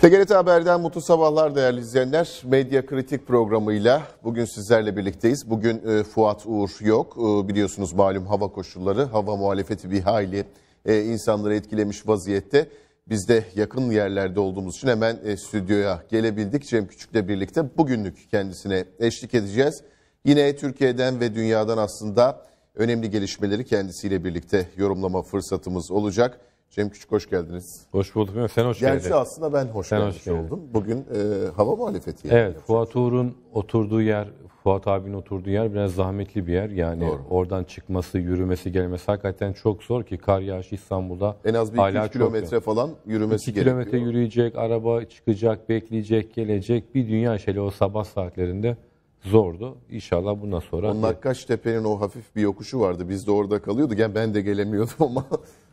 TGRT Haber'den mutlu sabahlar değerli izleyenler. Medya Kritik programıyla bugün sizlerle birlikteyiz. Bugün e, Fuat Uğur yok. E, biliyorsunuz malum hava koşulları, hava muhalefeti bir hayli e, insanları etkilemiş vaziyette. Biz de yakın yerlerde olduğumuz için hemen e, stüdyoya gelebildik. Cem Küçük'le birlikte bugünlük kendisine eşlik edeceğiz. Yine Türkiye'den ve dünyadan aslında önemli gelişmeleri kendisiyle birlikte yorumlama fırsatımız olacak. Cem Küçük hoş geldiniz. Hoş bulduk. Ben, sen hoş geldin. Gerçi aslında ben hoş sen hoş geldin. oldum. Bugün e, hava muhalefeti. Evet yapacağız. Fuat Uğur'un oturduğu yer, Fuat abinin oturduğu yer biraz zahmetli bir yer. Yani Doğru. oradan çıkması, yürümesi, gelmesi hakikaten çok zor ki kar yağışı İstanbul'da en az bir hala kilometre falan yürümesi 2 gerekiyor. kilometre yürüyecek, araba çıkacak, bekleyecek, gelecek. Bir dünya şeyle o sabah saatlerinde zordu. İnşallah bundan sonra... Onlar Akkaş Tepe'nin o hafif bir yokuşu vardı. Biz de orada kalıyorduk. Yani ben de gelemiyordum ama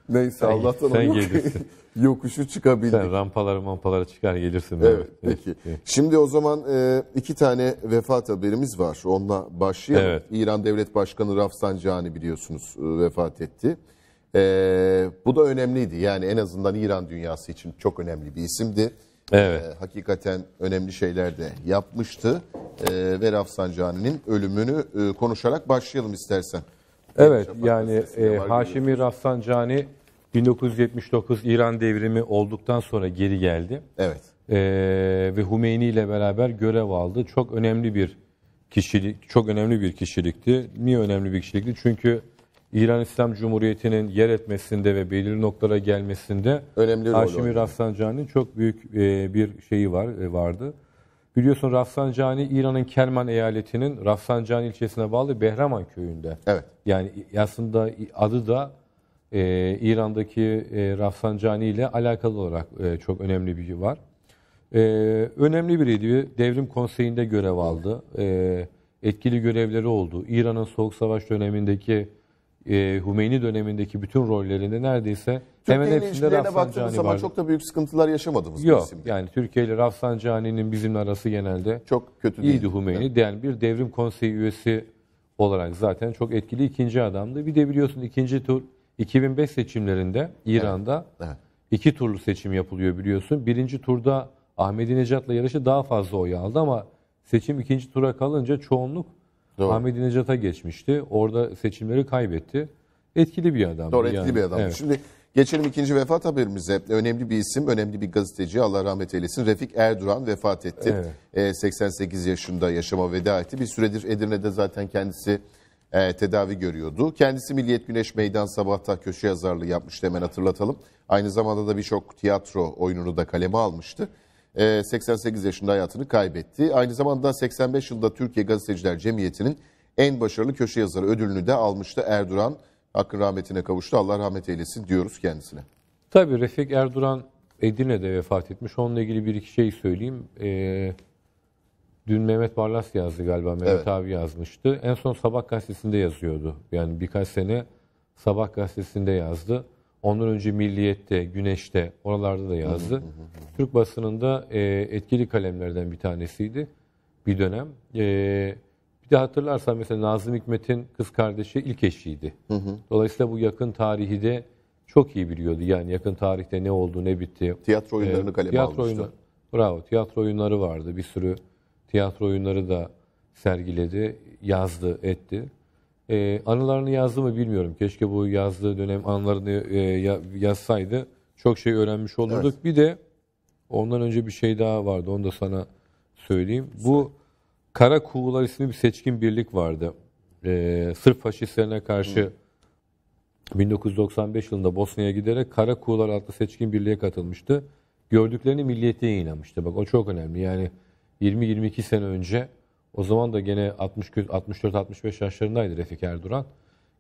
Neyse Allah'tan sen o gelirsin. yokuşu çıkabildik. Sen rampaları mampalara çıkar gelirsin. Evet, evet. peki. Şimdi o zaman e, iki tane vefat haberimiz var. Onunla başlayalım. Evet. İran Devlet Başkanı Rafsanjani biliyorsunuz e, vefat etti. E, bu da önemliydi. Yani en azından İran dünyası için çok önemli bir isimdi. Evet. hakikaten önemli şeyler de yapmıştı. ve Rafsanjani'nin ölümünü konuşarak başlayalım istersen. Evet yani e, Haşimi Rafsanjani 1979 İran devrimi olduktan sonra geri geldi. Evet. E, ve Hümeyni ile beraber görev aldı. Çok önemli bir kişilik, çok önemli bir kişilikti. Niye önemli bir kişilikti? Çünkü İran İslam Cumhuriyeti'nin yer etmesinde ve belirli noktalara gelmesinde önemli Haşimi Rafsanjani'nin çok büyük e, bir şeyi var e, vardı. Biliyorsun Rafsanjani İran'ın Kerman eyaletinin Rafsanjani ilçesine bağlı Behraman köyünde. Evet. Yani aslında adı da e, İran'daki e, Rafsanjani ile alakalı olarak e, çok önemli bir şey var. E, önemli biriydi. Devrim Konseyi'nde görev aldı. E, etkili görevleri oldu. İran'ın Soğuk Savaş dönemindeki e, Hümeyni dönemindeki bütün rollerinde neredeyse Türk hemen hepsinde Rafsanjani zaman vardı. çok da büyük sıkıntılar yaşamadınız. Yok isimde. yani Türkiye ile Rafsanjani'nin bizimle arası genelde çok kötü iyiydi değil. Hümeyni. Evet. Yani bir devrim konseyi üyesi olarak zaten çok etkili ikinci adamdı. Bir de biliyorsun ikinci tur 2005 seçimlerinde İran'da evet. Evet. iki turlu seçim yapılıyor biliyorsun. Birinci turda Ahmedinejad'la yarışı daha fazla oy aldı ama seçim ikinci tura kalınca çoğunluk Doğru. Ahmedinejat'a geçmişti. Orada seçimleri kaybetti. Etkili bir adam. Doğru etkili yani. bir adam. Evet. Şimdi geçelim ikinci vefat haberimize. Önemli bir isim, önemli bir gazeteci Allah rahmet eylesin. Refik Erduran vefat etti. Evet. E, ee, 88 yaşında yaşama veda etti. Bir süredir Edirne'de zaten kendisi e, tedavi görüyordu. Kendisi Milliyet Güneş Meydan Sabah'ta köşe yazarlığı yapmıştı hemen hatırlatalım. Aynı zamanda da birçok tiyatro oyununu da kaleme almıştı. 88 ee, yaşında hayatını kaybetti. Aynı zamanda 85 yılında Türkiye Gazeteciler Cemiyeti'nin en başarılı köşe yazarı ödülünü de almıştı Erduran. Hakkın rahmetine kavuştu. Allah rahmet eylesin diyoruz kendisine. Tabii Refik Erduran Edirne'de vefat etmiş. Onunla ilgili bir iki şey söyleyeyim. Ee, dün Mehmet Barlas yazdı galiba. Mehmet evet. abi yazmıştı. En son Sabah gazetesinde yazıyordu. Yani birkaç sene Sabah gazetesinde yazdı. Ondan önce Milliyet'te, Güneş'te, oralarda da yazdı. Türk basınında e, etkili kalemlerden bir tanesiydi bir dönem. E, bir de hatırlarsan mesela Nazım Hikmet'in kız kardeşi ilk eşiydi. Hı hı. Dolayısıyla bu yakın tarihi de çok iyi biliyordu. Yani yakın tarihte ne oldu, ne bitti. Tiyatro e, oyunlarını e, kaleme tiyatro almıştı. Oyunlar, bravo, tiyatro oyunları vardı. Bir sürü tiyatro oyunları da sergiledi, yazdı, etti. E, anılarını yazdı mı bilmiyorum. Keşke bu yazdığı dönem anılarını e, yazsaydı. Çok şey öğrenmiş olurduk. Evet. Bir de ondan önce bir şey daha vardı. Onu da sana söyleyeyim. Söyle. Bu Kara Kuğular isimli bir seçkin birlik vardı. E, Sırp faşistlerine karşı Hı. 1995 yılında Bosna'ya giderek Kara Kuğular adlı seçkin birliğe katılmıştı. Gördüklerini milliyete inanmıştı. Bak o çok önemli. Yani 20-22 sene önce o zaman da gene 64-65 yaşlarındaydı Refik Erduran.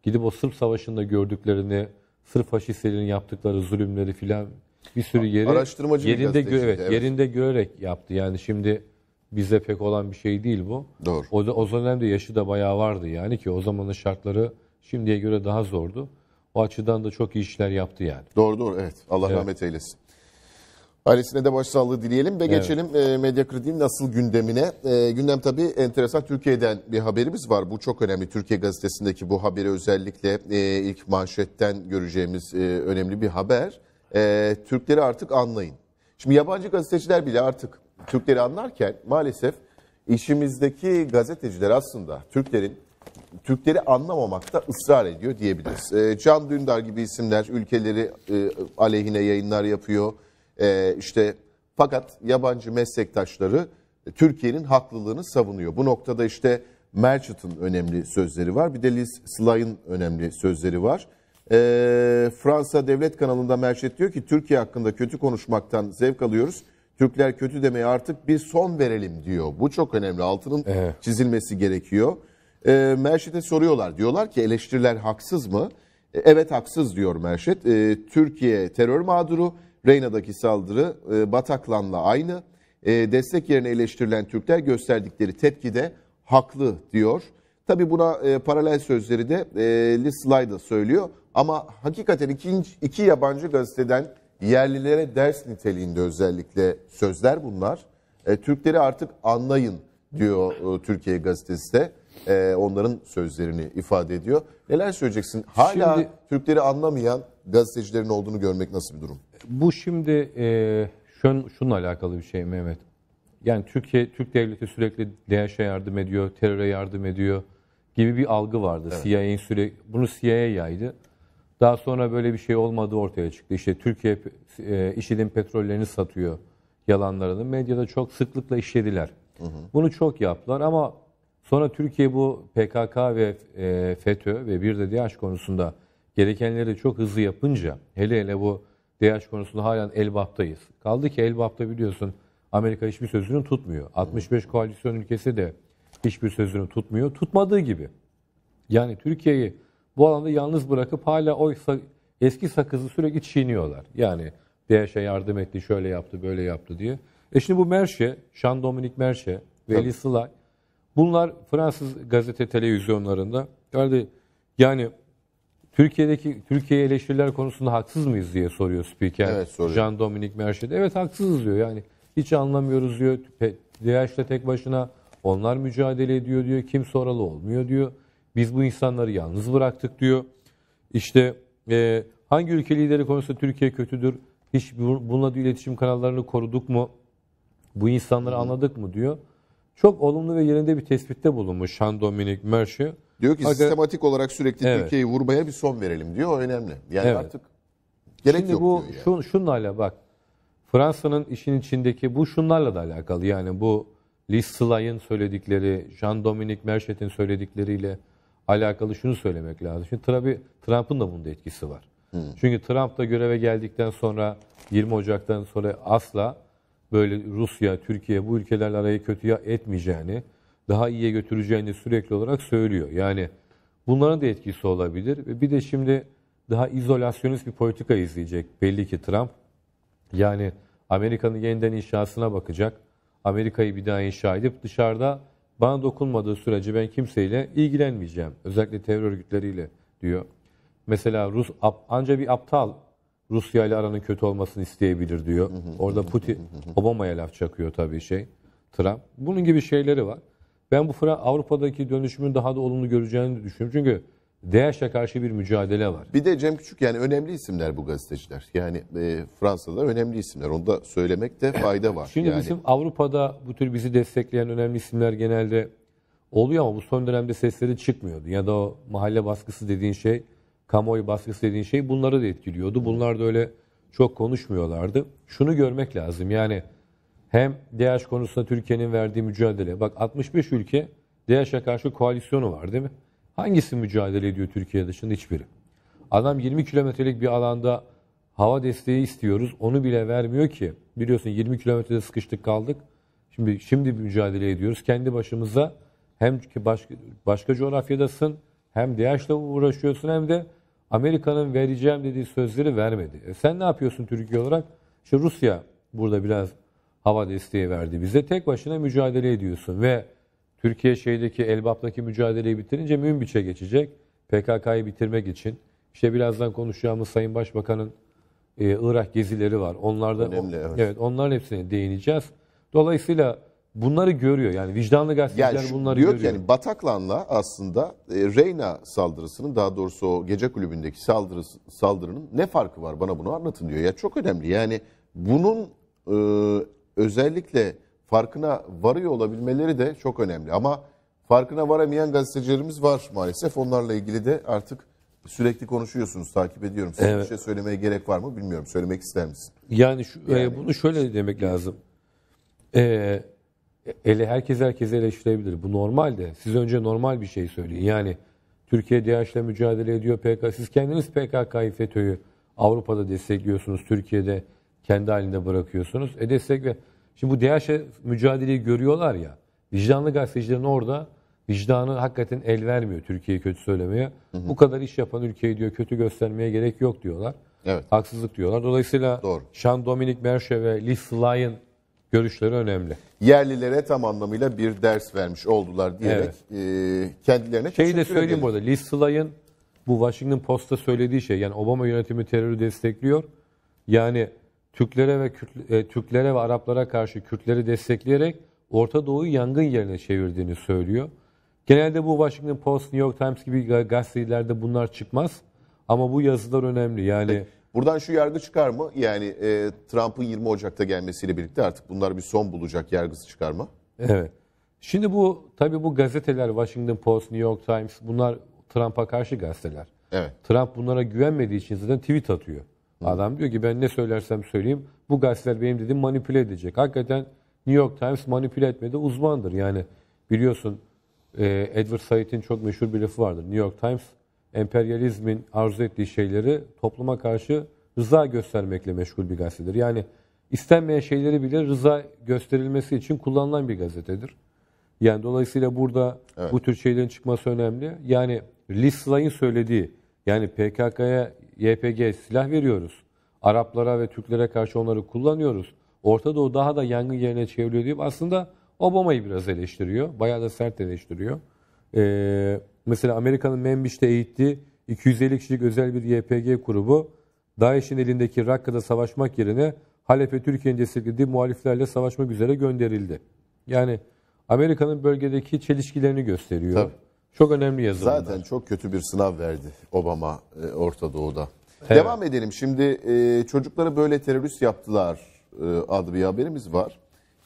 Gidip o Sırp Savaşı'nda gördüklerini, Sırp faşistlerin yaptıkları zulümleri filan bir sürü yeri Araştırmacı yerinde gö- evet, evet, yerinde görerek yaptı. Yani şimdi bize pek olan bir şey değil bu. Doğru. O, da, o dönemde yaşı da bayağı vardı yani ki o zamanın şartları şimdiye göre daha zordu. O açıdan da çok iyi işler yaptı yani. Doğru doğru evet. Allah evet. rahmet eylesin. Ailesine de başsağlığı dileyelim ve evet. geçelim e, medya kritiğin nasıl gündemine. E, gündem tabii enteresan. Türkiye'den bir haberimiz var. Bu çok önemli. Türkiye gazetesindeki bu haberi özellikle e, ilk manşetten göreceğimiz e, önemli bir haber. E, Türkleri artık anlayın. Şimdi yabancı gazeteciler bile artık Türkleri anlarken maalesef işimizdeki gazeteciler aslında Türklerin Türkleri anlamamakta ısrar ediyor diyebiliriz. E, Can Dündar gibi isimler ülkeleri e, aleyhine yayınlar yapıyor e, işte fakat yabancı meslektaşları Türkiye'nin haklılığını savunuyor. Bu noktada işte Merchant'ın önemli sözleri var. Bir de Liz Sly'ın önemli sözleri var. E, Fransa Devlet kanalında Merchant diyor ki Türkiye hakkında kötü konuşmaktan zevk alıyoruz. Türkler kötü demeye artık bir son verelim diyor. Bu çok önemli. Altının evet. çizilmesi gerekiyor. E, ee, Merşet'e soruyorlar. Diyorlar ki eleştiriler haksız mı? E, evet haksız diyor Merşet. E, Türkiye terör mağduru Reyna'daki saldırı e, Bataklan'la aynı. E, destek yerine eleştirilen Türkler gösterdikleri tepki de haklı diyor. Tabi buna e, paralel sözleri de e, Liz Sly'da söylüyor. Ama hakikaten iki, iki yabancı gazeteden yerlilere ders niteliğinde özellikle sözler bunlar. E, Türkleri artık anlayın diyor e, Türkiye gazetesi de. E, onların sözlerini ifade ediyor. Neler söyleyeceksin? Hala Şimdi, Türkleri anlamayan gazetecilerin olduğunu görmek nasıl bir durum? Bu şimdi e, şun, şununla alakalı bir şey Mehmet. Yani Türkiye, Türk devleti sürekli DAEŞ'e yardım ediyor, teröre yardım ediyor gibi bir algı vardı. Evet. CIA'nin sürekli bunu CIA yaydı. Daha sonra böyle bir şey olmadığı ortaya çıktı. İşte Türkiye e, IŞİD'in petrollerini satıyor yalanlarını. Medyada çok sıklıkla işlediler. Hı hı. Bunu çok yaptılar ama sonra Türkiye bu PKK ve e, FETÖ ve bir de DAEŞ konusunda gerekenleri çok hızlı yapınca hele hele bu DH konusunda halen Elbap'tayız. Kaldı ki Elbap'ta biliyorsun Amerika hiçbir sözünü tutmuyor. 65 koalisyon ülkesi de hiçbir sözünü tutmuyor. Tutmadığı gibi. Yani Türkiye'yi bu alanda yalnız bırakıp hala o eski sakızı sürekli çiğniyorlar. Yani DH'e yardım etti, şöyle yaptı, böyle yaptı diye. E şimdi bu Merşe, Jean Dominique Merşe, Veli Sılay bunlar Fransız gazete televizyonlarında yani, yani Türkiye'deki Türkiye eleştiriler konusunda haksız mıyız diye soruyor spiker. Evet, soruyor. Jean Dominic Merchet. Evet haksızız diyor. Yani hiç anlamıyoruz diyor. DH'de tek başına onlar mücadele ediyor diyor. Kim soralı olmuyor diyor. Biz bu insanları yalnız bıraktık diyor. İşte e, hangi ülke lideri konusunda Türkiye kötüdür? Hiç bununla iletişim kanallarını koruduk mu? Bu insanları anladık mı diyor. Çok olumlu ve yerinde bir tespitte bulunmuş Jean Dominic Merchet. Diyor ki Aga, sistematik olarak sürekli evet. Türkiye'yi vurmaya bir son verelim diyor. O önemli. Yani evet. artık gerek Şimdi yok bu, diyor. yani. bu şunla alakalı bak. Fransa'nın işin içindeki bu şunlarla da alakalı. Yani bu Liz Slay'ın söyledikleri, Jean-Dominique Merchet'in söyledikleriyle alakalı şunu söylemek lazım. Şimdi Trump'ın da bunda etkisi var. Hmm. Çünkü Trump da göreve geldikten sonra 20 Ocak'tan sonra asla böyle Rusya, Türkiye bu ülkelerle arayı kötüye etmeyeceğini, daha iyiye götüreceğini sürekli olarak söylüyor. Yani bunların da etkisi olabilir. Bir de şimdi daha izolasyonist bir politika izleyecek belli ki Trump. Yani Amerika'nın yeniden inşasına bakacak. Amerika'yı bir daha inşa edip dışarıda bana dokunmadığı sürece ben kimseyle ilgilenmeyeceğim. Özellikle terör örgütleriyle diyor. Mesela Rus anca bir aptal Rusya ile aranın kötü olmasını isteyebilir diyor. Orada Putin Obama'ya laf çakıyor tabii şey Trump. Bunun gibi şeyleri var. Ben bu Avrupa'daki dönüşümün daha da olumlu göreceğini düşünüyorum. Çünkü DAEŞ'e karşı bir mücadele var. Bir de Cem Küçük yani önemli isimler bu gazeteciler. Yani e, Fransa'da önemli isimler. Onu da söylemekte fayda var. Şimdi yani... bizim Avrupa'da bu tür bizi destekleyen önemli isimler genelde oluyor ama bu son dönemde sesleri çıkmıyordu. Ya da o mahalle baskısı dediğin şey, kamuoyu baskısı dediğin şey bunları da etkiliyordu. Bunlar da öyle çok konuşmuyorlardı. Şunu görmek lazım yani hem DAEŞ konusunda Türkiye'nin verdiği mücadele. Bak 65 ülke DAEŞ'e karşı koalisyonu var değil mi? Hangisi mücadele ediyor Türkiye dışında? Hiçbiri. Adam 20 kilometrelik bir alanda hava desteği istiyoruz. Onu bile vermiyor ki. Biliyorsun 20 kilometrede sıkıştık kaldık. Şimdi şimdi mücadele ediyoruz. Kendi başımıza hem başka, başka coğrafyadasın hem DAEŞ'le uğraşıyorsun hem de Amerika'nın vereceğim dediği sözleri vermedi. E sen ne yapıyorsun Türkiye olarak? İşte Rusya burada biraz hava desteği verdi bize. Tek başına mücadele ediyorsun ve Türkiye şeydeki Elbap'taki mücadeleyi bitirince Münbiç'e geçecek. PKK'yı bitirmek için. İşte birazdan konuşacağımız Sayın Başbakan'ın e, Irak gezileri var. Onlarda Önemli, evet. evet onların hepsine değineceğiz. Dolayısıyla bunları görüyor. Yani vicdanlı gazeteciler yani şu, bunları diyor görüyor. Ki yani Bataklan'la aslında e, Reyna saldırısının daha doğrusu o gece kulübündeki saldırı saldırının ne farkı var bana bunu anlatın diyor. Ya çok önemli. Yani bunun e, özellikle farkına varıyor olabilmeleri de çok önemli. Ama farkına varamayan gazetecilerimiz var maalesef. Onlarla ilgili de artık sürekli konuşuyorsunuz, takip ediyorum. Size Evet. bir şey söylemeye gerek var mı bilmiyorum. Söylemek ister misin? Yani, şu, e, bunu şöyle demek lazım. Ee, ele herkes herkese eleştirebilir. Bu normal de. Siz önce normal bir şey söyleyin. Yani Türkiye DAEŞ'le mücadele ediyor PKK. Siz kendiniz PKK'yı FETÖ'yü Avrupa'da destekliyorsunuz. Türkiye'de kendi halinde bırakıyorsunuz. E destek ve şimdi bu DH mücadeleyi görüyorlar ya. Vicdanlı gazetecilerin orada vicdanı hakikaten el vermiyor Türkiye'yi kötü söylemeye. Hı hı. Bu kadar iş yapan ülkeyi diyor kötü göstermeye gerek yok diyorlar. Evet. Haksızlık diyorlar. Dolayısıyla Doğru. Sean Dominic Merche ve Liz Lyon görüşleri önemli. Yerlilere tam anlamıyla bir ders vermiş oldular diyerek evet. e, kendilerine Şeyi de söyleyeyim burada. Liz Lyon bu Washington Post'ta söylediği şey yani Obama yönetimi terörü destekliyor. Yani Türklere ve Kürt, e, Türklere ve Araplara karşı Kürtleri destekleyerek Orta Doğu'yu yangın yerine çevirdiğini söylüyor. Genelde bu Washington Post, New York Times gibi gazetelerde bunlar çıkmaz. Ama bu yazılar önemli. Yani Buradan şu yargı çıkar mı? Yani e, Trump'ın 20 Ocak'ta gelmesiyle birlikte artık bunlar bir son bulacak yargısı çıkar mı? Evet. Şimdi bu tabii bu gazeteler Washington Post, New York Times bunlar Trump'a karşı gazeteler. Evet. Trump bunlara güvenmediği için zaten tweet atıyor. Adam diyor ki ben ne söylersem söyleyeyim bu gazeteler benim dedim manipüle edecek. Hakikaten New York Times manipüle etmede uzmandır. Yani biliyorsun e, Edward Said'in çok meşhur bir lafı vardır. New York Times emperyalizmin arzu ettiği şeyleri topluma karşı rıza göstermekle meşgul bir gazetedir. Yani istenmeyen şeyleri bile rıza gösterilmesi için kullanılan bir gazetedir. Yani dolayısıyla burada evet. bu tür şeylerin çıkması önemli. Yani Liz Slay'ın söylediği yani PKK'ya, YPG silah veriyoruz. Araplara ve Türklere karşı onları kullanıyoruz. Orta Doğu daha da yangın yerine çevriliyor deyip aslında Obama'yı biraz eleştiriyor. Bayağı da sert eleştiriyor. Ee, mesela Amerika'nın Membiş'te eğittiği 250 kişilik özel bir YPG grubu DAEŞ'in elindeki Rakka'da savaşmak yerine Halep'e Türkiye'nin desteklediği muhaliflerle savaşmak üzere gönderildi. Yani Amerika'nın bölgedeki çelişkilerini gösteriyor. Tabii. Çok önemli yazılımlar. Zaten çok kötü bir sınav verdi Obama e, Orta Doğu'da. Evet. Devam edelim. Şimdi e, çocuklara böyle terörist yaptılar e, adlı bir haberimiz var.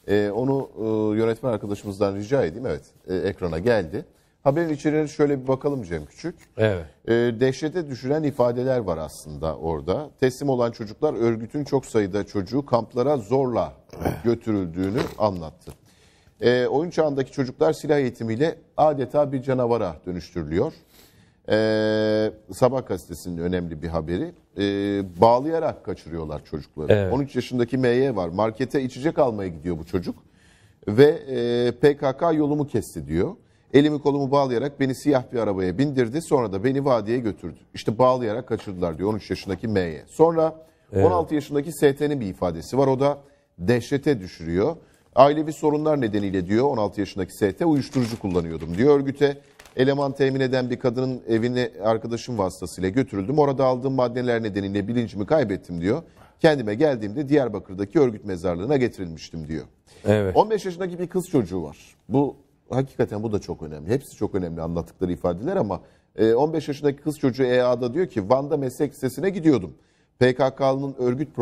E, onu e, yönetmen arkadaşımızdan rica edeyim. Evet e, ekrana geldi. Haberin içeriğine şöyle bir bakalım Cem Küçük. Evet. E, dehşete düşüren ifadeler var aslında orada. Teslim olan çocuklar örgütün çok sayıda çocuğu kamplara zorla götürüldüğünü anlattı. E, oyun çağındaki çocuklar silah eğitimiyle adeta bir canavara dönüştürülüyor. E, Sabah gazetesinin önemli bir haberi. E, bağlayarak kaçırıyorlar çocukları. Evet. 13 yaşındaki MY var. Markete içecek almaya gidiyor bu çocuk. Ve e, PKK yolumu kesti diyor. Elimi kolumu bağlayarak beni siyah bir arabaya bindirdi. Sonra da beni vadiye götürdü. İşte bağlayarak kaçırdılar diyor 13 yaşındaki M'ye. Sonra evet. 16 yaşındaki ST'nin bir ifadesi var. O da dehşete düşürüyor. Ailevi sorunlar nedeniyle diyor 16 yaşındaki ST uyuşturucu kullanıyordum diyor örgüte. Eleman temin eden bir kadının evine arkadaşım vasıtasıyla götürüldüm. Orada aldığım maddeler nedeniyle bilincimi kaybettim diyor. Kendime geldiğimde Diyarbakır'daki örgüt mezarlığına getirilmiştim diyor. Evet. 15 yaşındaki bir kız çocuğu var. Bu hakikaten bu da çok önemli. Hepsi çok önemli anlattıkları ifadeler ama 15 e, yaşındaki kız çocuğu EA'da diyor ki Van'da meslek lisesine gidiyordum. PKK'nın örgüt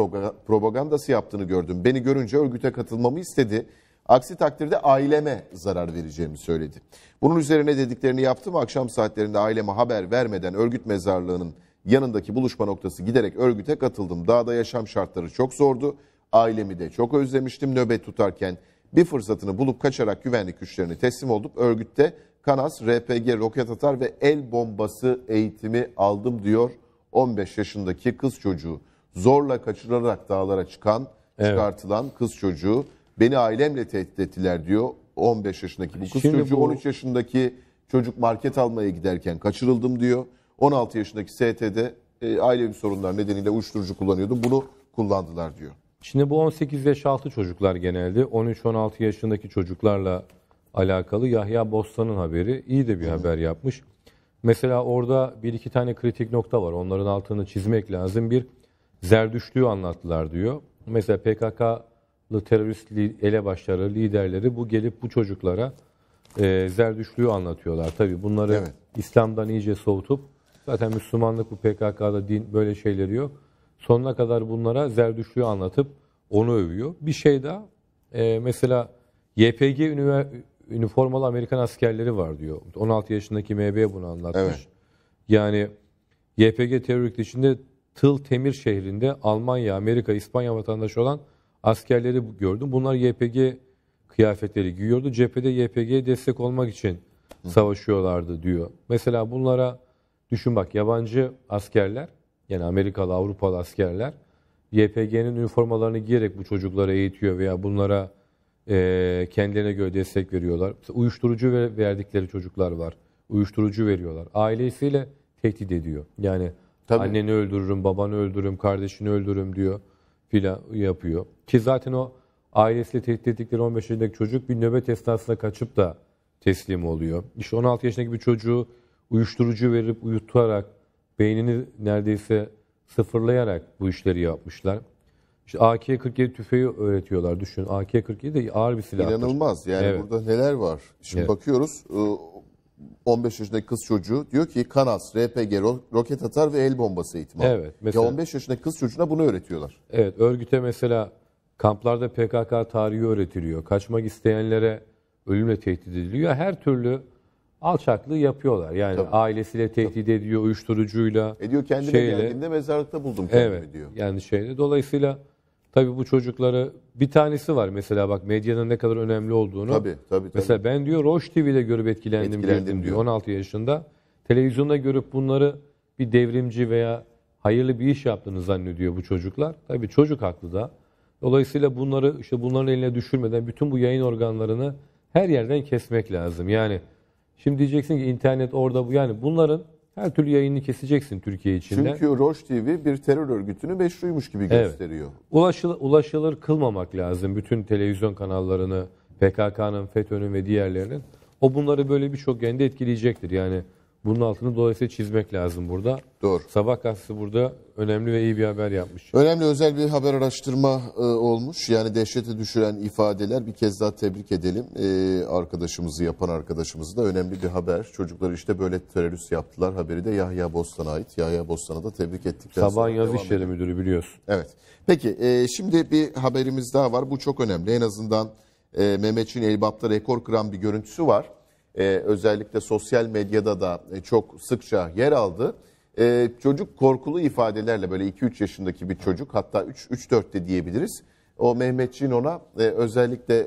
propagandası yaptığını gördüm. Beni görünce örgüte katılmamı istedi. Aksi takdirde aileme zarar vereceğimi söyledi. Bunun üzerine dediklerini yaptım. Akşam saatlerinde aileme haber vermeden örgüt mezarlığının yanındaki buluşma noktası giderek örgüte katıldım. Dağda yaşam şartları çok zordu. Ailemi de çok özlemiştim. Nöbet tutarken bir fırsatını bulup kaçarak güvenlik güçlerine teslim olup örgütte kanas, RPG, roket atar ve el bombası eğitimi aldım diyor 15 yaşındaki kız çocuğu zorla kaçırılarak dağlara çıkan, evet. çıkartılan kız çocuğu beni ailemle tehdit ettiler diyor. 15 yaşındaki bu kız Şimdi çocuğu bu... 13 yaşındaki çocuk market almaya giderken kaçırıldım diyor. 16 yaşındaki ST'de e, ailevi sorunlar nedeniyle uyuşturucu kullanıyordu. Bunu kullandılar diyor. Şimdi bu 18 yaş altı çocuklar genelde 13-16 yaşındaki çocuklarla alakalı Yahya Bostan'ın haberi iyi de bir Hı. haber yapmış. Mesela orada bir iki tane kritik nokta var. Onların altını çizmek lazım. Bir, Zerdüştlüğü anlattılar diyor. Mesela PKK'lı terörist ele liderleri bu gelip bu çocuklara e, Zerdüştlüğü anlatıyorlar. Tabii bunları evet. İslam'dan iyice soğutup zaten Müslümanlık bu PKK'da din böyle şeyleri yok. Sonuna kadar bunlara Zerdüştlüğü anlatıp onu övüyor. Bir şey daha e, mesela YPG üniformalı Amerikan askerleri var diyor. 16 yaşındaki MB bunu anlatmış. Evet. Yani YPG terör içinde Tıl Temir şehrinde Almanya, Amerika, İspanya vatandaşı olan askerleri gördüm. Bunlar YPG kıyafetleri giyiyordu. Cephede YPG'ye destek olmak için savaşıyorlardı diyor. Mesela bunlara düşün bak yabancı askerler yani Amerikalı, Avrupalı askerler YPG'nin üniformalarını giyerek bu çocukları eğitiyor veya bunlara e, kendilerine göre destek veriyorlar. Mesela uyuşturucu verdikleri çocuklar var. Uyuşturucu veriyorlar. Ailesiyle tehdit ediyor. Yani Tabii. anneni öldürürüm, babanı öldürürüm, kardeşini öldürürüm diyor filan yapıyor. Ki zaten o ailesiyle tehdit ettikleri 15 yaşındaki çocuk bir nöbet esnasında kaçıp da teslim oluyor. İşte 16 yaşındaki bir çocuğu uyuşturucu verip uyutarak beynini neredeyse sıfırlayarak bu işleri yapmışlar. İşte AK-47 tüfeği öğretiyorlar düşün. AK-47 de ağır bir silah. İnanılmaz yani evet. burada neler var. Şimdi evet. bakıyoruz 15 ıı, yaşındaki kız çocuğu diyor ki kanas, RPG, roket atar ve el bombası eğitimi. Evet. Mesela, ya 15 yaşındaki kız çocuğuna bunu öğretiyorlar. Evet örgüte mesela kamplarda PKK tarihi öğretiliyor. Kaçmak isteyenlere ölümle tehdit ediliyor. Her türlü alçaklığı yapıyorlar. Yani Tabii. ailesiyle tehdit Tabii. ediyor, uyuşturucuyla. Ediyor kendine şeyle. geldiğinde mezarlıkta buldum kendimi evet, diyor. Yani şeyle dolayısıyla Tabii bu çocukları bir tanesi var mesela bak medyanın ne kadar önemli olduğunu. Tabii tabii. tabii. Mesela ben diyor Roche TV'de görüp etkilendim, etkilendim diyor 16 yaşında. Televizyonda görüp bunları bir devrimci veya hayırlı bir iş yaptığını zannediyor bu çocuklar. Tabii çocuk haklı da. Dolayısıyla bunları işte bunların eline düşürmeden bütün bu yayın organlarını her yerden kesmek lazım. Yani şimdi diyeceksin ki internet orada bu yani bunların her türlü yayını keseceksin Türkiye içinde. Çünkü Roş TV bir terör örgütünü meşruymuş gibi evet. gösteriyor. Ulaşılır, ulaşılır kılmamak lazım bütün televizyon kanallarını, PKK'nın, FETÖ'nün ve diğerlerinin. O bunları böyle birçok yönde etkileyecektir. Yani bunun altını dolayısıyla çizmek lazım burada. Doğru. Sabah gazetesi burada önemli ve iyi bir haber yapmış. Önemli özel bir haber araştırma e, olmuş. Yani dehşete düşüren ifadeler bir kez daha tebrik edelim. E, arkadaşımızı yapan arkadaşımızı da önemli bir haber. Çocuklar işte böyle terörist yaptılar haberi de Yahya Bostan'a ait. Yahya Bostan'a da tebrik ettik. Sabah yaz işleri müdürü biliyorsun. Evet. Peki e, şimdi bir haberimiz daha var. Bu çok önemli. En azından e, Mehmetçiğin Elbap'ta rekor kıran bir görüntüsü var e, özellikle sosyal medyada da e, çok sıkça yer aldı. E, çocuk korkulu ifadelerle böyle 2-3 yaşındaki bir çocuk hatta 3-4 de diyebiliriz. O Mehmetçiğin ona e, özellikle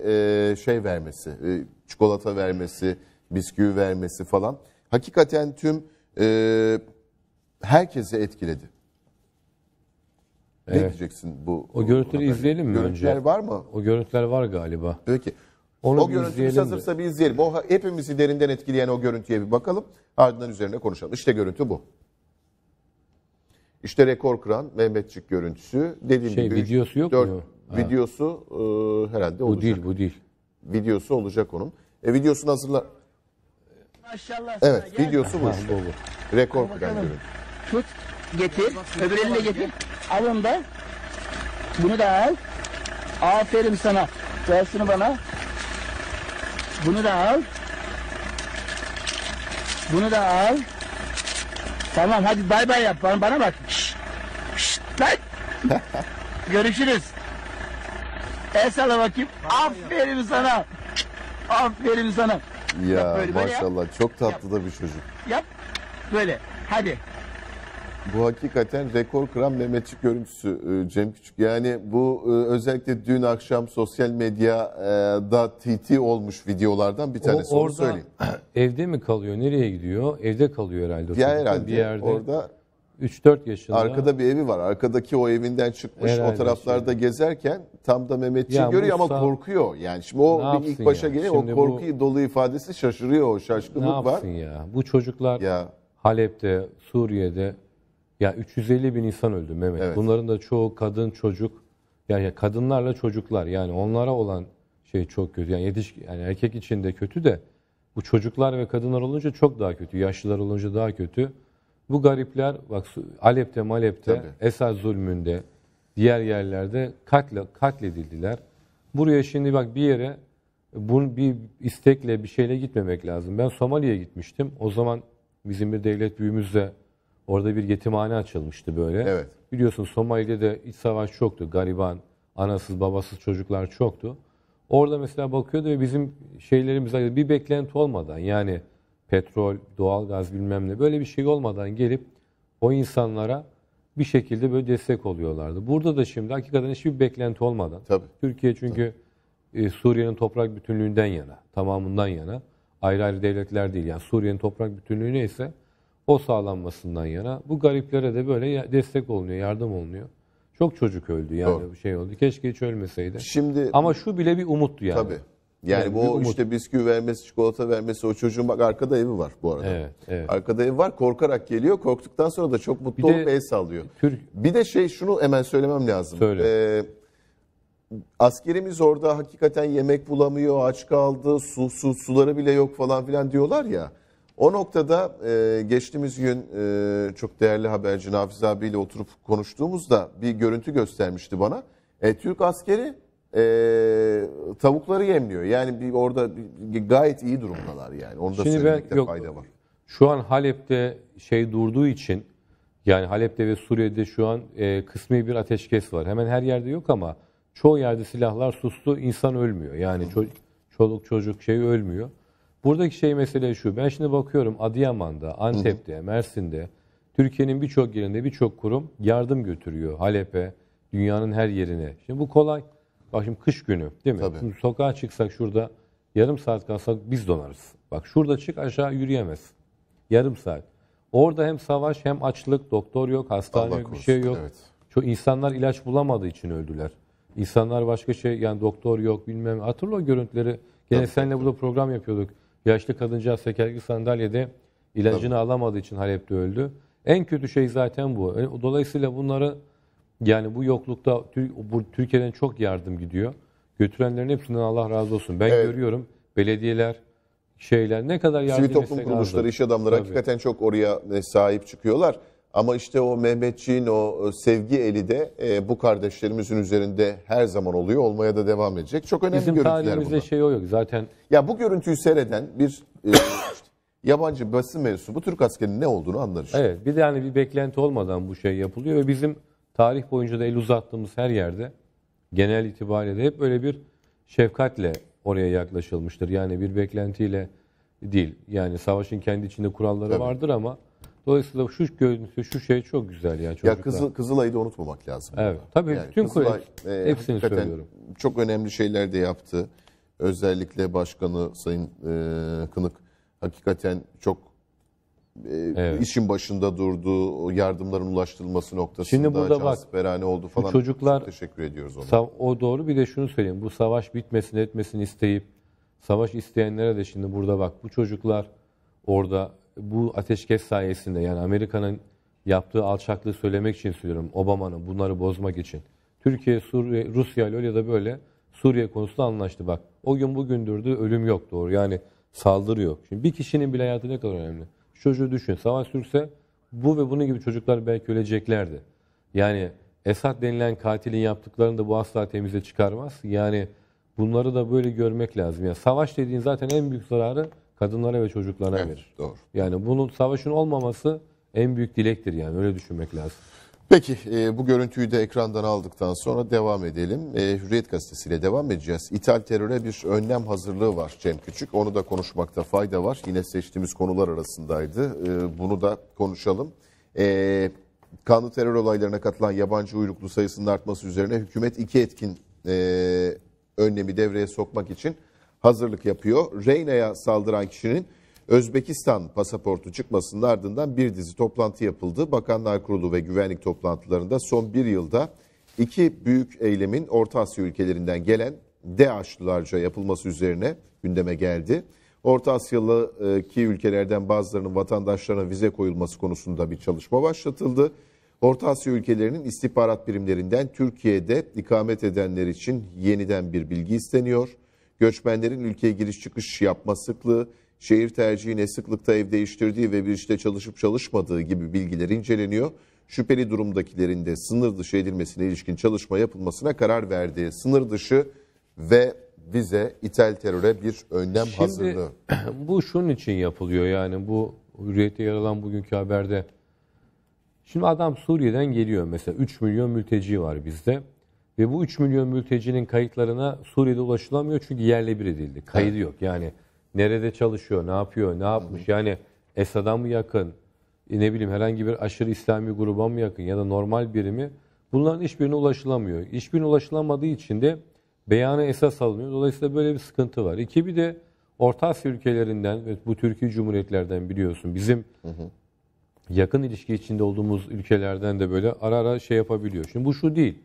e, şey vermesi, e, çikolata vermesi, bisküvi vermesi falan hakikaten tüm e, herkesi etkiledi. Ne diyeceksin bu? O görüntüleri izleyelim mi Görüntüler önce? var mı? O görüntüler var galiba. Peki. Onu o görüntümüz hazırsa mi? bir izleyelim. O hepimizi derinden etkileyen o görüntüye bir bakalım. Ardından üzerine konuşalım. İşte görüntü bu. İşte rekor kıran Mehmetçik görüntüsü. Dediğim şey, gibi videosu yok dört, mu? Videosu ha. e, herhalde olacak. Bu değil, bu değil. Videosu olacak onun. E, videosunu hazırla... Maşallah evet, sana, videosu bu işte. olur. Rekor kıran görüntü. Tut, getir, öbür elinle getir. Al onu da. Bunu da al. Aferin sana. Ver bana. Bunu da al. Bunu da al. Tamam hadi bay bay yap bana, bana bak. Şşt, şşt, lan. Görüşürüz. El sala bakayım. Aferin sana. Aferin sana. Ya Yap böyle, böyle maşallah çok tatlı da bir çocuk. Yap. Böyle. Hadi. Bu hakikaten rekor kıran Mehmetçik görüntüsü e, Cem Küçük. Yani bu e, özellikle dün akşam sosyal medyada TT olmuş videolardan bir tanesi. O, orada, onu söyleyeyim. Evde mi kalıyor? Nereye gidiyor? Evde kalıyor herhalde. Ya herhalde bir yerde. orada 3-4 yaşında. Arkada bir evi var. Arkadaki o evinden çıkmış Herhalde o taraflarda şey. gezerken tam da Mehmetçiği görüyor Musa, ama korkuyor. Yani şimdi o ilk başa ya? geliyor o korkuyu bu, dolu ifadesi şaşırıyor o şaşkınlık var. Ne yapsın var. ya? Bu çocuklar ya. Halep'te, Suriye'de ya 350 bin insan öldü Mehmet. Evet. Bunların da çoğu kadın, çocuk. Yani kadınlarla çocuklar. Yani onlara olan şey çok kötü. Yani yetiş yani erkek için de kötü de bu çocuklar ve kadınlar olunca çok daha kötü. Yaşlılar olunca daha kötü. Bu garipler bak Alep'te, Malep'te, Tabii. Esad zulmünde, diğer yerlerde katle katledildiler. Buraya şimdi bak bir yere bunu bir istekle bir şeyle gitmemek lazım. Ben Somali'ye gitmiştim. O zaman bizim bir devlet büyüğümüzle Orada bir yetimhane açılmıştı böyle. Evet. Biliyorsun Somali'de de iç savaş çoktu. Gariban, anasız babasız çocuklar çoktu. Orada mesela bakıyordu ve bizim şeylerimize hani bir beklenti olmadan yani petrol, doğalgaz bilmem ne böyle bir şey olmadan gelip o insanlara bir şekilde böyle destek oluyorlardı. Burada da şimdi hakikaten hiçbir beklenti olmadan. Tabii. Türkiye çünkü Tabii. E, Suriye'nin toprak bütünlüğünden yana, tamamından yana ayrı ayrı devletler değil. Yani Suriye'nin toprak bütünlüğü neyse o sağlanmasından yana. Bu gariplere de böyle destek olunuyor, yardım olunuyor. Çok çocuk öldü yani Doğru. şey oldu. Keşke hiç ölmeseydi. Şimdi ama şu bile bir umuttu yani. Tabii. Yani, yani bu işte bisküvi vermesi, çikolata vermesi o çocuğun bak arkada evi var bu arada. Evet, evet. Arkada evi var korkarak geliyor. Korktuktan sonra da çok mutlu bir olup de, el sallıyor. Türk... Bir de şey şunu hemen söylemem lazım. Söyle. Ee, askerimiz orada hakikaten yemek bulamıyor, aç kaldı, su, su suları bile yok falan filan diyorlar ya. O noktada e, geçtiğimiz gün e, çok değerli haberci Nafiz abiyle oturup konuştuğumuzda bir görüntü göstermişti bana. E, Türk askeri e, tavukları yemliyor. Yani bir orada bir, gayet iyi durumdalar yani. Onu da Şimdi ben, yok, fayda var. Şu an Halep'te şey durduğu için yani Halep'te ve Suriye'de şu an e, kısmi bir ateşkes var. Hemen her yerde yok ama çoğu yerde silahlar sustu, insan ölmüyor. Yani ço çoluk çocuk şey ölmüyor. Buradaki şey mesele şu. Ben şimdi bakıyorum Adıyaman'da, Antep'te, Mersin'de Türkiye'nin birçok yerinde birçok kurum yardım götürüyor. Halep'e, dünyanın her yerine. Şimdi bu kolay. Bak şimdi kış günü değil mi? Tabii. Şimdi sokağa çıksak şurada yarım saat kalsak biz donarız. Bak şurada çık aşağı yürüyemez. Yarım saat. Orada hem savaş hem açlık, doktor yok, hastane Allah yok, korusun. bir şey yok. Evet. Çok insanlar ilaç bulamadığı için öldüler. İnsanlar başka şey yani doktor yok bilmem hatırla o görüntüleri. Gene senle burada program yapıyorduk. Yaşlı kadıncağız tekerlekli sandalyede ilacını Tabii. alamadığı için Halep'te öldü. En kötü şey zaten bu. E, dolayısıyla bunları yani bu yoklukta bu Türkiye'den çok yardım gidiyor. Götürenlerin hepsinden Allah razı olsun. Ben evet. görüyorum belediyeler şeyler ne kadar yardım Sivil toplum kuruluşları, iş adamları Tabii. hakikaten çok oraya e, sahip çıkıyorlar. Ama işte o Mehmetçiğin o e, sevgi eli de e, bu kardeşlerimizin üzerinde her zaman oluyor. Olmaya da devam edecek. Çok önemli Bizim görüntüler bunlar. Bizim şey yok zaten. Ya bu görüntüyü seyreden bir e, yabancı basın mensubu Türk askerinin ne olduğunu anlar işte. Evet bir de yani bir beklenti olmadan bu şey yapılıyor ve bizim tarih boyunca da el uzattığımız her yerde genel itibariyle de hep böyle bir şefkatle oraya yaklaşılmıştır. Yani bir beklentiyle değil. Yani savaşın kendi içinde kuralları Tabii. vardır ama Dolayısıyla şu görüntü, şu şey çok güzel yani çocuklar. Ya Kızıl, Kızılay'ı da unutmamak lazım. Evet. Burada. Tabii yani bütün Kızılay, e, hepsini söylüyorum. Çok önemli şeyler de yaptı. Özellikle Başkanı Sayın e, Kınık hakikaten çok e, evet. işin başında durdu. yardımların ulaştırılması noktasında Şimdi burada bak, oldu falan. Çocuklar, çok teşekkür ediyoruz ona. O doğru bir de şunu söyleyeyim. Bu savaş bitmesin etmesin isteyip savaş isteyenlere de şimdi burada bak bu çocuklar orada bu ateşkes sayesinde yani Amerika'nın yaptığı alçaklığı söylemek için söylüyorum. Obama'nın bunları bozmak için. Türkiye, Suriye, Rusya ile öyle ya da böyle Suriye konusunda anlaştı. Bak o gün bugündürdü ölüm yok doğru. Yani saldırı yok. Şimdi bir kişinin bile hayatı ne kadar önemli. çocuğu düşün. Savaş sürse bu ve bunun gibi çocuklar belki öleceklerdi. Yani Esad denilen katilin yaptıklarını da bu asla temize çıkarmaz. Yani bunları da böyle görmek lazım. Yani savaş dediğin zaten en büyük zararı kadınlara ve çocuklara evet, Doğru. Yani bunun savaşın olmaması en büyük dilektir yani öyle düşünmek lazım. Peki e, bu görüntüyü de ekrandan aldıktan sonra devam edelim. E, Hürriyet gazetesiyle devam edeceğiz. İthal teröre bir önlem hazırlığı var Cem Küçük. Onu da konuşmakta fayda var. Yine seçtiğimiz konular arasındaydı. E, bunu da konuşalım. E, kanlı terör olaylarına katılan yabancı uyruklu sayısının artması üzerine hükümet iki etkin e, önlemi devreye sokmak için hazırlık yapıyor. Reyna'ya saldıran kişinin Özbekistan pasaportu çıkmasının ardından bir dizi toplantı yapıldı. Bakanlar Kurulu ve güvenlik toplantılarında son bir yılda iki büyük eylemin Orta Asya ülkelerinden gelen DAEŞ'lılarca yapılması üzerine gündeme geldi. Orta Asyalı e, ki ülkelerden bazılarının vatandaşlarına vize koyulması konusunda bir çalışma başlatıldı. Orta Asya ülkelerinin istihbarat birimlerinden Türkiye'de ikamet edenler için yeniden bir bilgi isteniyor göçmenlerin ülkeye giriş çıkış yapma sıklığı, şehir tercihi ne sıklıkta ev değiştirdiği ve bir işte çalışıp çalışmadığı gibi bilgiler inceleniyor. Şüpheli durumdakilerin de sınır dışı edilmesine ilişkin çalışma yapılmasına karar verdi. Sınır dışı ve vize İtel teröre bir önlem Şimdi, hazırlığı. Bu şunun için yapılıyor yani bu hürriyette yer alan bugünkü haberde. Şimdi adam Suriye'den geliyor mesela 3 milyon mülteci var bizde. Ve bu 3 milyon mültecinin kayıtlarına Suriye'de ulaşılamıyor çünkü yerle bir edildi. Kaydı yok. Yani nerede çalışıyor, ne yapıyor, ne yapmış? Yani Esad'a mı yakın, e, ne bileyim herhangi bir aşırı İslami gruba mı yakın ya da normal biri mi? Bunların hiçbirine ulaşılamıyor. Hiçbirine ulaşılamadığı için de beyanı esas alınıyor. Dolayısıyla böyle bir sıkıntı var. İki bir de Orta Asya ülkelerinden ve bu Türkiye Cumhuriyetlerden biliyorsun bizim hı hı. yakın ilişki içinde olduğumuz ülkelerden de böyle ara ara şey yapabiliyor. Şimdi bu şu değil.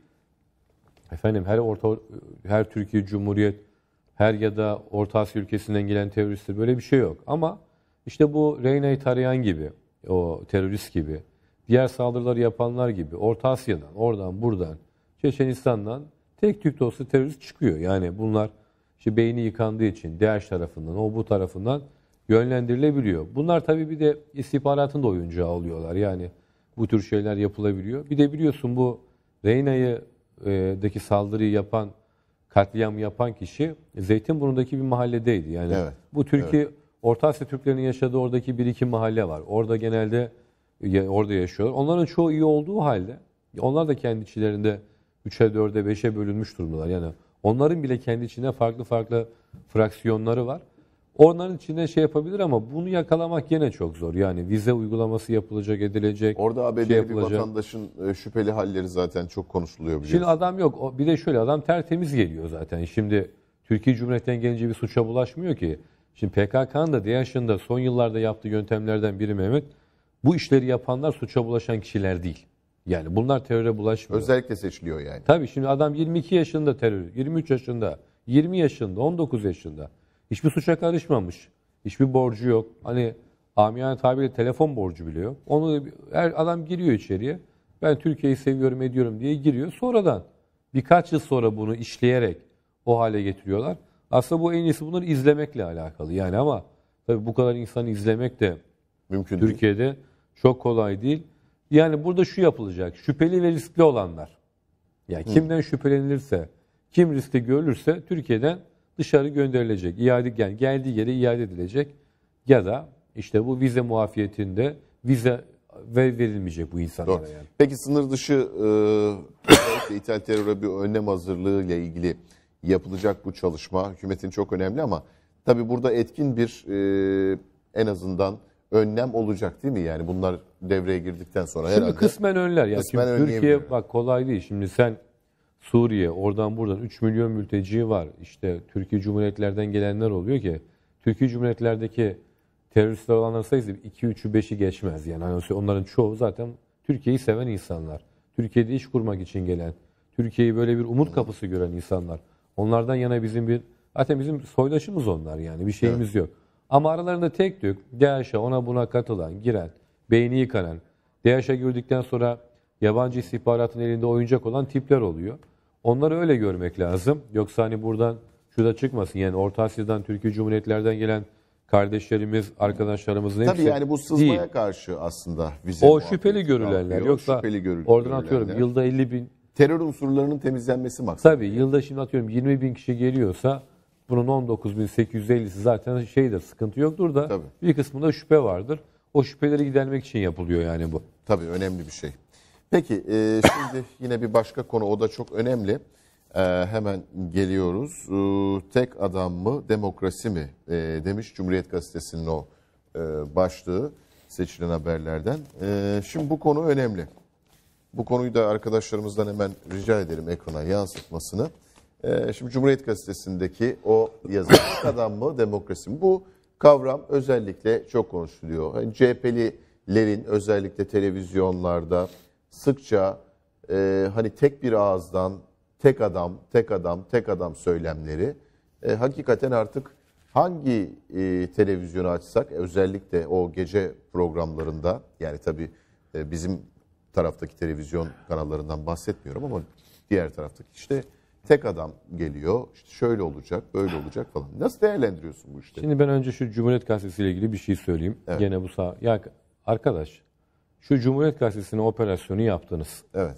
Efendim her orta her Türkiye Cumhuriyet her ya da Orta Asya ülkesinden gelen teröristler Böyle bir şey yok. Ama işte bu Reyna'yı tarayan gibi, o terörist gibi, diğer saldırıları yapanlar gibi Orta Asya'dan, oradan, buradan, Çeçenistan'dan tek tük dostu terörist çıkıyor. Yani bunlar işte beyni yıkandığı için DAEŞ tarafından, o bu tarafından yönlendirilebiliyor. Bunlar tabii bir de istihbaratın da oyuncağı oluyorlar. Yani bu tür şeyler yapılabiliyor. Bir de biliyorsun bu Reyna'yı deki saldırıyı yapan, katliam yapan kişi Zeytinburnu'ndaki bir mahalledeydi. Yani evet. bu Türkiye evet. Orta Asya Türklerinin yaşadığı oradaki bir iki mahalle var. Orada genelde orada yaşıyorlar. Onların çoğu iyi olduğu halde onlar da kendi içlerinde 3'e 4'e 5'e bölünmüş durumdalar. Yani onların bile kendi içinde farklı farklı fraksiyonları var. Onların içine şey yapabilir ama bunu yakalamak yine çok zor. Yani vize uygulaması yapılacak, edilecek. Orada ABD'li şey yapılacak. bir vatandaşın e, şüpheli halleri zaten çok konuşuluyor biliyorsun. Şimdi adam yok. Bir de şöyle adam tertemiz geliyor zaten. Şimdi Türkiye Cumhuriyeti'nden gelince bir suça bulaşmıyor ki. Şimdi PKK'nın da DAEŞ'in de son yıllarda yaptığı yöntemlerden biri Mehmet. Bu işleri yapanlar suça bulaşan kişiler değil. Yani bunlar teröre bulaşmıyor. Özellikle seçiliyor yani. Tabii şimdi adam 22 yaşında terör, 23 yaşında, 20 yaşında, 19 yaşında. Hiçbir suça karışmamış. Hiçbir borcu yok. Hani amiyane tabiriyle telefon borcu biliyor. Onu her adam giriyor içeriye. Ben Türkiye'yi seviyorum ediyorum diye giriyor. Sonradan birkaç yıl sonra bunu işleyerek o hale getiriyorlar. Aslında bu en iyisi bunları izlemekle alakalı. Yani ama tabii bu kadar insanı izlemek de mümkün Türkiye'de değil. çok kolay değil. Yani burada şu yapılacak. Şüpheli ve riskli olanlar. Yani kimden şüphelenilirse, kim riskli görülürse Türkiye'den dışarı gönderilecek. İade yani geldiği yere iade edilecek ya da işte bu vize muafiyetinde vize ve verilmeyecek bu insanlara Doğru. yani. Peki sınır dışı e, İtalya teröre bir önlem hazırlığı ile ilgili yapılacak bu çalışma hükümetin çok önemli ama tabi burada etkin bir e, en azından önlem olacak değil mi? Yani bunlar devreye girdikten sonra şimdi herhalde. Kısmen önler. Yani kısmen şimdi Türkiye bak kolay değil. Şimdi sen Suriye, oradan buradan 3 milyon mülteci var. İşte Türkiye Cumhuriyetlerden gelenler oluyor ki Türkiye Cumhuriyetlerdeki teröristler olanlar sayısı 2-3'ü 5'i geçmez. Yani hani onların çoğu zaten Türkiye'yi seven insanlar. Türkiye'de iş kurmak için gelen, Türkiye'yi böyle bir umut kapısı gören insanlar. Onlardan yana bizim bir, zaten bizim soydaşımız onlar yani bir şeyimiz evet. yok. Ama aralarında tek tük DAEŞ'e ona buna katılan, giren, beyni yıkanan, DAEŞ'e girdikten sonra yabancı istihbaratın elinde oyuncak olan tipler oluyor. Onları öyle görmek lazım. Yoksa hani buradan şu da çıkmasın. Yani Orta Asya'dan, Türkiye Cumhuriyetlerden gelen kardeşlerimiz, arkadaşlarımızın hepsi Tabii yani bu sızmaya değil. karşı aslında vize O şüpheli görülenler. Yoksa şüpheli görül oradan atıyorum yılda 50 bin terör unsurlarının temizlenmesi maksadı. Tabii yılda şimdi atıyorum 20 bin kişi geliyorsa bunun 19.850'si zaten şeydir, sıkıntı yoktur da Tabii. bir kısmında şüphe vardır. O şüpheleri gidermek için yapılıyor yani bu. Tabii önemli bir şey. Peki e, şimdi yine bir başka konu o da çok önemli. E, hemen geliyoruz. E, tek adam mı demokrasi mi e, demiş Cumhuriyet Gazetesi'nin o e, başlığı seçilen haberlerden. E, şimdi bu konu önemli. Bu konuyu da arkadaşlarımızdan hemen rica ederim ekrana yansıtmasını. E, şimdi Cumhuriyet Gazetesi'ndeki o yazı tek adam mı demokrasi mi? Bu kavram özellikle çok konuşuluyor. Yani CHP'lilerin özellikle televizyonlarda sıkça e, hani tek bir ağızdan tek adam, tek adam, tek adam söylemleri e, hakikaten artık hangi e, televizyonu açsak e, özellikle o gece programlarında yani tabi e, bizim taraftaki televizyon kanallarından bahsetmiyorum ama diğer taraftaki işte tek adam geliyor. İşte şöyle olacak, böyle olacak falan. Nasıl değerlendiriyorsun bu işleri? Şimdi ben önce şu Cumhuriyet Gazetesi ile ilgili bir şey söyleyeyim. Evet. Gene bu sağ. Ya arkadaş şu Cumhuriyet Gazetesi'ne operasyonu yaptınız. Evet.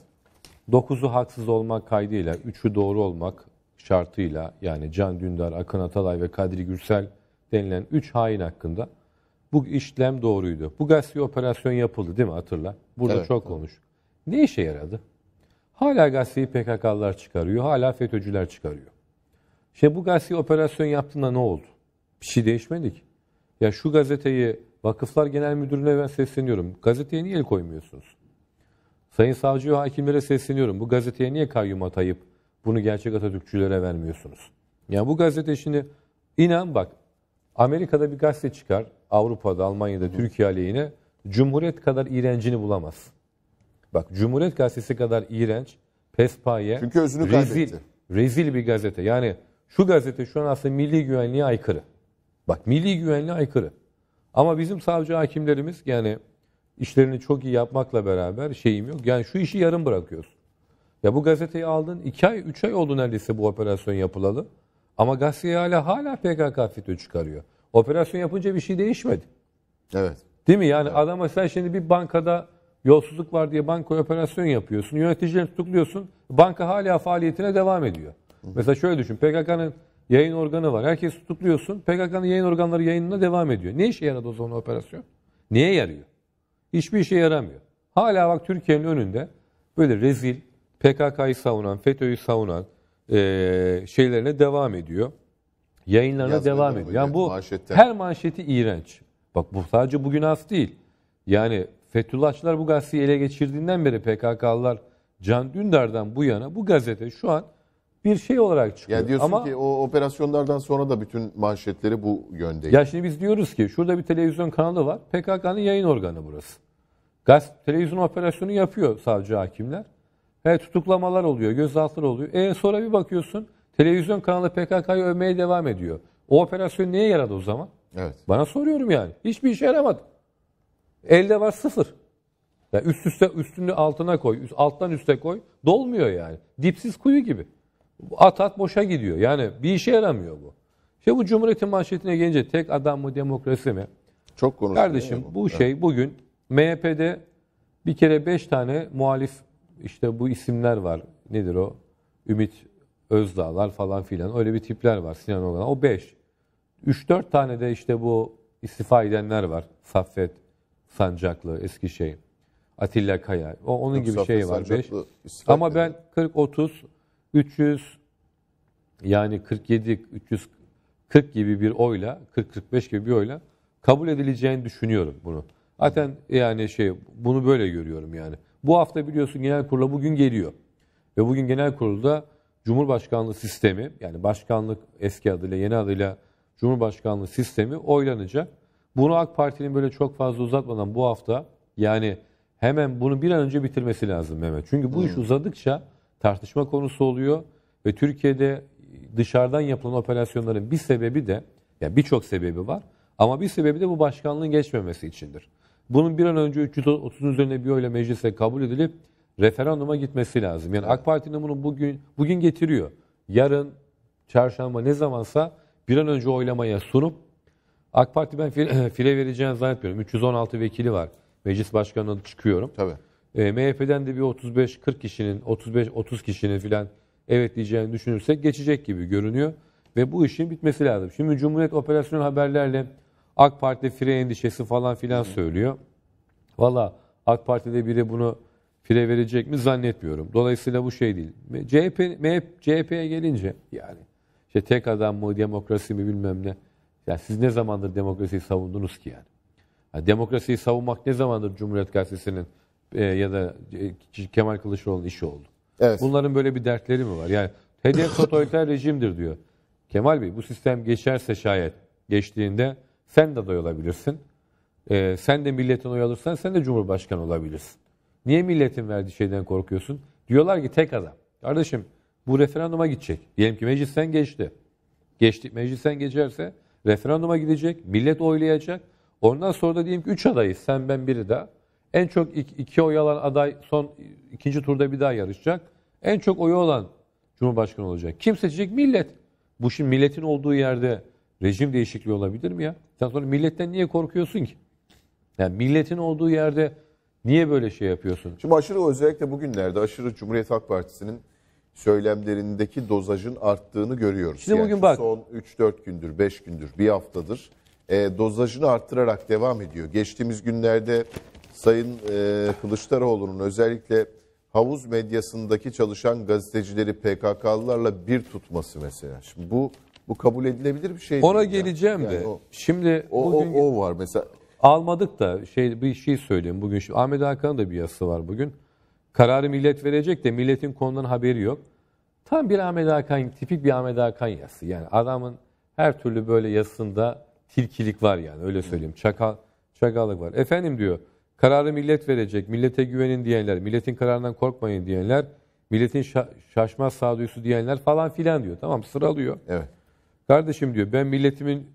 Dokuzu haksız olmak kaydıyla, üçü doğru olmak şartıyla yani Can Dündar, Akın Atalay ve Kadri Gürsel denilen üç hain hakkında bu işlem doğruydu. Bu gazete operasyon yapıldı değil mi hatırla? Burada evet, çok evet. konuş. Ne işe yaradı? Hala gazeteyi PKK'lar çıkarıyor, hala FETÖ'cüler çıkarıyor. Şimdi bu gazete operasyon yaptığında ne oldu? Bir şey değişmedi ki. Ya şu gazeteyi Vakıflar Genel Müdürlüğü'ne ben sesleniyorum. Gazeteye niye el koymuyorsunuz? Sayın Savcı ve hakimlere sesleniyorum. Bu gazeteye niye kayyum atayıp bunu gerçek Atatürkçülere vermiyorsunuz? Yani bu gazete şimdi inan bak Amerika'da bir gazete çıkar Avrupa'da, Almanya'da, Hı. Türkiye aleyhine Cumhuriyet kadar iğrencini bulamaz. Bak Cumhuriyet gazetesi kadar iğrenç, pespaye, Çünkü özünü rezil, kaybetti. rezil bir gazete. Yani şu gazete şu an aslında milli güvenliğe aykırı. Bak milli güvenliğe aykırı. Ama bizim savcı hakimlerimiz yani işlerini çok iyi yapmakla beraber şeyim yok. Yani şu işi yarım bırakıyorsun. Ya bu gazeteyi aldın 2 ay 3 ay oldu neredeyse bu operasyon yapılalı. Ama gazeteye hala hala PKK FETÖ çıkarıyor. Operasyon yapınca bir şey değişmedi. Evet. Değil mi? Yani evet. adama sen şimdi bir bankada yolsuzluk var diye banka operasyon yapıyorsun. Yöneticilerini tutukluyorsun. Banka hala faaliyetine devam ediyor. Hı. Mesela şöyle düşün. PKK'nın Yayın organı var. Herkes tutukluyorsun. PKK'nın yayın organları yayınına devam ediyor. Ne işe yaradı o zaman operasyon? Niye yarıyor? Hiçbir işe yaramıyor. Hala bak Türkiye'nin önünde böyle rezil PKK'yı savunan, FETÖ'yü savunan e, şeylerine devam ediyor. Yayınlarına Yazmaya devam ediyor. Yani bu manşetten. her manşeti iğrenç. Bak bu sadece bugün az değil. Yani Fethullahçılar bu gazeteyi ele geçirdiğinden beri PKK'lılar Can Dündar'dan bu yana bu gazete şu an bir şey olarak çıkıyor. Yani diyorsun Ama, ki o operasyonlardan sonra da bütün manşetleri bu yönde. Ya şimdi biz diyoruz ki şurada bir televizyon kanalı var. PKK'nın yayın organı burası. Gaz televizyon operasyonu yapıyor savcı hakimler. Evet tutuklamalar oluyor, gözaltılar oluyor. E sonra bir bakıyorsun televizyon kanalı PKK'yı övmeye devam ediyor. O operasyon niye yaradı o zaman? Evet. Bana soruyorum yani. Hiçbir işe yaramadı. Elde var sıfır. Yani üst üste üstünü altına koy, üst, alttan üste koy. Dolmuyor yani. Dipsiz kuyu gibi. At at boşa gidiyor. Yani bir işe yaramıyor bu. Şey bu Cumhuriyet'in manşetine gelince tek adam mı demokrasi mi? Çok konuşuluyor. Kardeşim bu, bu şey bugün MHP'de bir kere beş tane muhalif işte bu isimler var. Nedir o? Ümit Özdağlar falan filan. Öyle bir tipler var Sinan Oğlan. O beş. Üç dört tane de işte bu istifa edenler var. Saffet Sancaklı, eski şey. Atilla Kaya. O onun Yok, gibi Saffet şey var. Sancaklı, beş. Ama ben 40-30 300 yani 47 340 gibi bir oyla 40 45 gibi bir oyla kabul edileceğini düşünüyorum bunu. Zaten yani şey bunu böyle görüyorum yani. Bu hafta biliyorsun genel kurula bugün geliyor. Ve bugün genel kurulda Cumhurbaşkanlığı sistemi yani başkanlık eski adıyla yeni adıyla Cumhurbaşkanlığı sistemi oylanacak. Bunu AK Parti'nin böyle çok fazla uzatmadan bu hafta yani hemen bunu bir an önce bitirmesi lazım Mehmet. Çünkü bu iş hmm. uzadıkça tartışma konusu oluyor ve Türkiye'de dışarıdan yapılan operasyonların bir sebebi de yani birçok sebebi var ama bir sebebi de bu başkanlığın geçmemesi içindir. Bunun bir an önce 330'un üzerine bir oyla meclise kabul edilip referanduma gitmesi lazım. Yani AK Parti'nin bunu bugün bugün getiriyor. Yarın çarşamba ne zamansa bir an önce oylamaya sunup AK Parti ben file, file vereceğini zannetmiyorum. 316 vekili var. Meclis başkanına çıkıyorum. Tabii e, MHP'den de bir 35-40 kişinin, 35-30 kişinin filan evet diyeceğini düşünürsek geçecek gibi görünüyor. Ve bu işin bitmesi lazım. Şimdi Cumhuriyet operasyon haberlerle AK Parti fire endişesi falan filan söylüyor. Valla AK Parti'de biri bunu fire verecek mi zannetmiyorum. Dolayısıyla bu şey değil. CHP, MHP, CHP'ye gelince yani işte tek adam mı, demokrasi mi bilmem ne. Yani siz ne zamandır demokrasiyi savundunuz ki yani? yani demokrasiyi savunmak ne zamandır Cumhuriyet Gazetesi'nin e, ya da e, Kemal Kılıçdaroğlu'nun işi oldu. Evet. Bunların böyle bir dertleri mi var? Yani hedef totaliter rejimdir diyor. Kemal Bey bu sistem geçerse şayet geçtiğinde sen de aday olabilirsin. E, sen de milletin oy alırsan sen de cumhurbaşkanı olabilirsin. Niye milletin verdiği şeyden korkuyorsun? Diyorlar ki tek adam. Kardeşim bu referanduma gidecek. Diyelim ki meclisten geçti. Geçti, meclisten geçerse referanduma gidecek. Millet oylayacak. Ondan sonra da diyelim ki 3 adayız. Sen ben biri daha. En çok iki, iki oy alan aday son ikinci turda bir daha yarışacak. En çok oyu olan Cumhurbaşkanı olacak. Kim seçecek? Millet. Bu şimdi milletin olduğu yerde rejim değişikliği olabilir mi ya? Sen sonra milletten niye korkuyorsun ki? Yani milletin olduğu yerde niye böyle şey yapıyorsun? Şimdi aşırı özellikle bugünlerde aşırı Cumhuriyet Halk Partisi'nin söylemlerindeki dozajın arttığını görüyoruz. Şimdi yani bugün bak son 3-4 gündür, 5 gündür, bir haftadır e, dozajını arttırarak devam ediyor. Geçtiğimiz günlerde Sayın e, Kılıçdaroğlu'nun özellikle havuz medyasındaki çalışan gazetecileri PKK'lılarla bir tutması mesela. Şimdi bu bu kabul edilebilir bir şey Ona geleceğim yani. de. o, Şimdi o, bugün o, o var mesela. Almadık da şey bir şey söyleyeyim bugün. Şimdi Ahmet Hakan'ın da bir yazısı var bugün. Kararı millet verecek de milletin konudan haberi yok. Tam bir Ahmet Hakan, tipik bir Ahmet Hakan yazısı. Yani adamın her türlü böyle yazısında tilkilik var yani öyle söyleyeyim. Çakal, çakallık var. Efendim diyor Kararı millet verecek, millete güvenin diyenler, milletin kararından korkmayın diyenler, milletin şa şaşmaz sağduyusu diyenler falan filan diyor. Tamam sıralıyor. Evet. Kardeşim diyor ben milletimin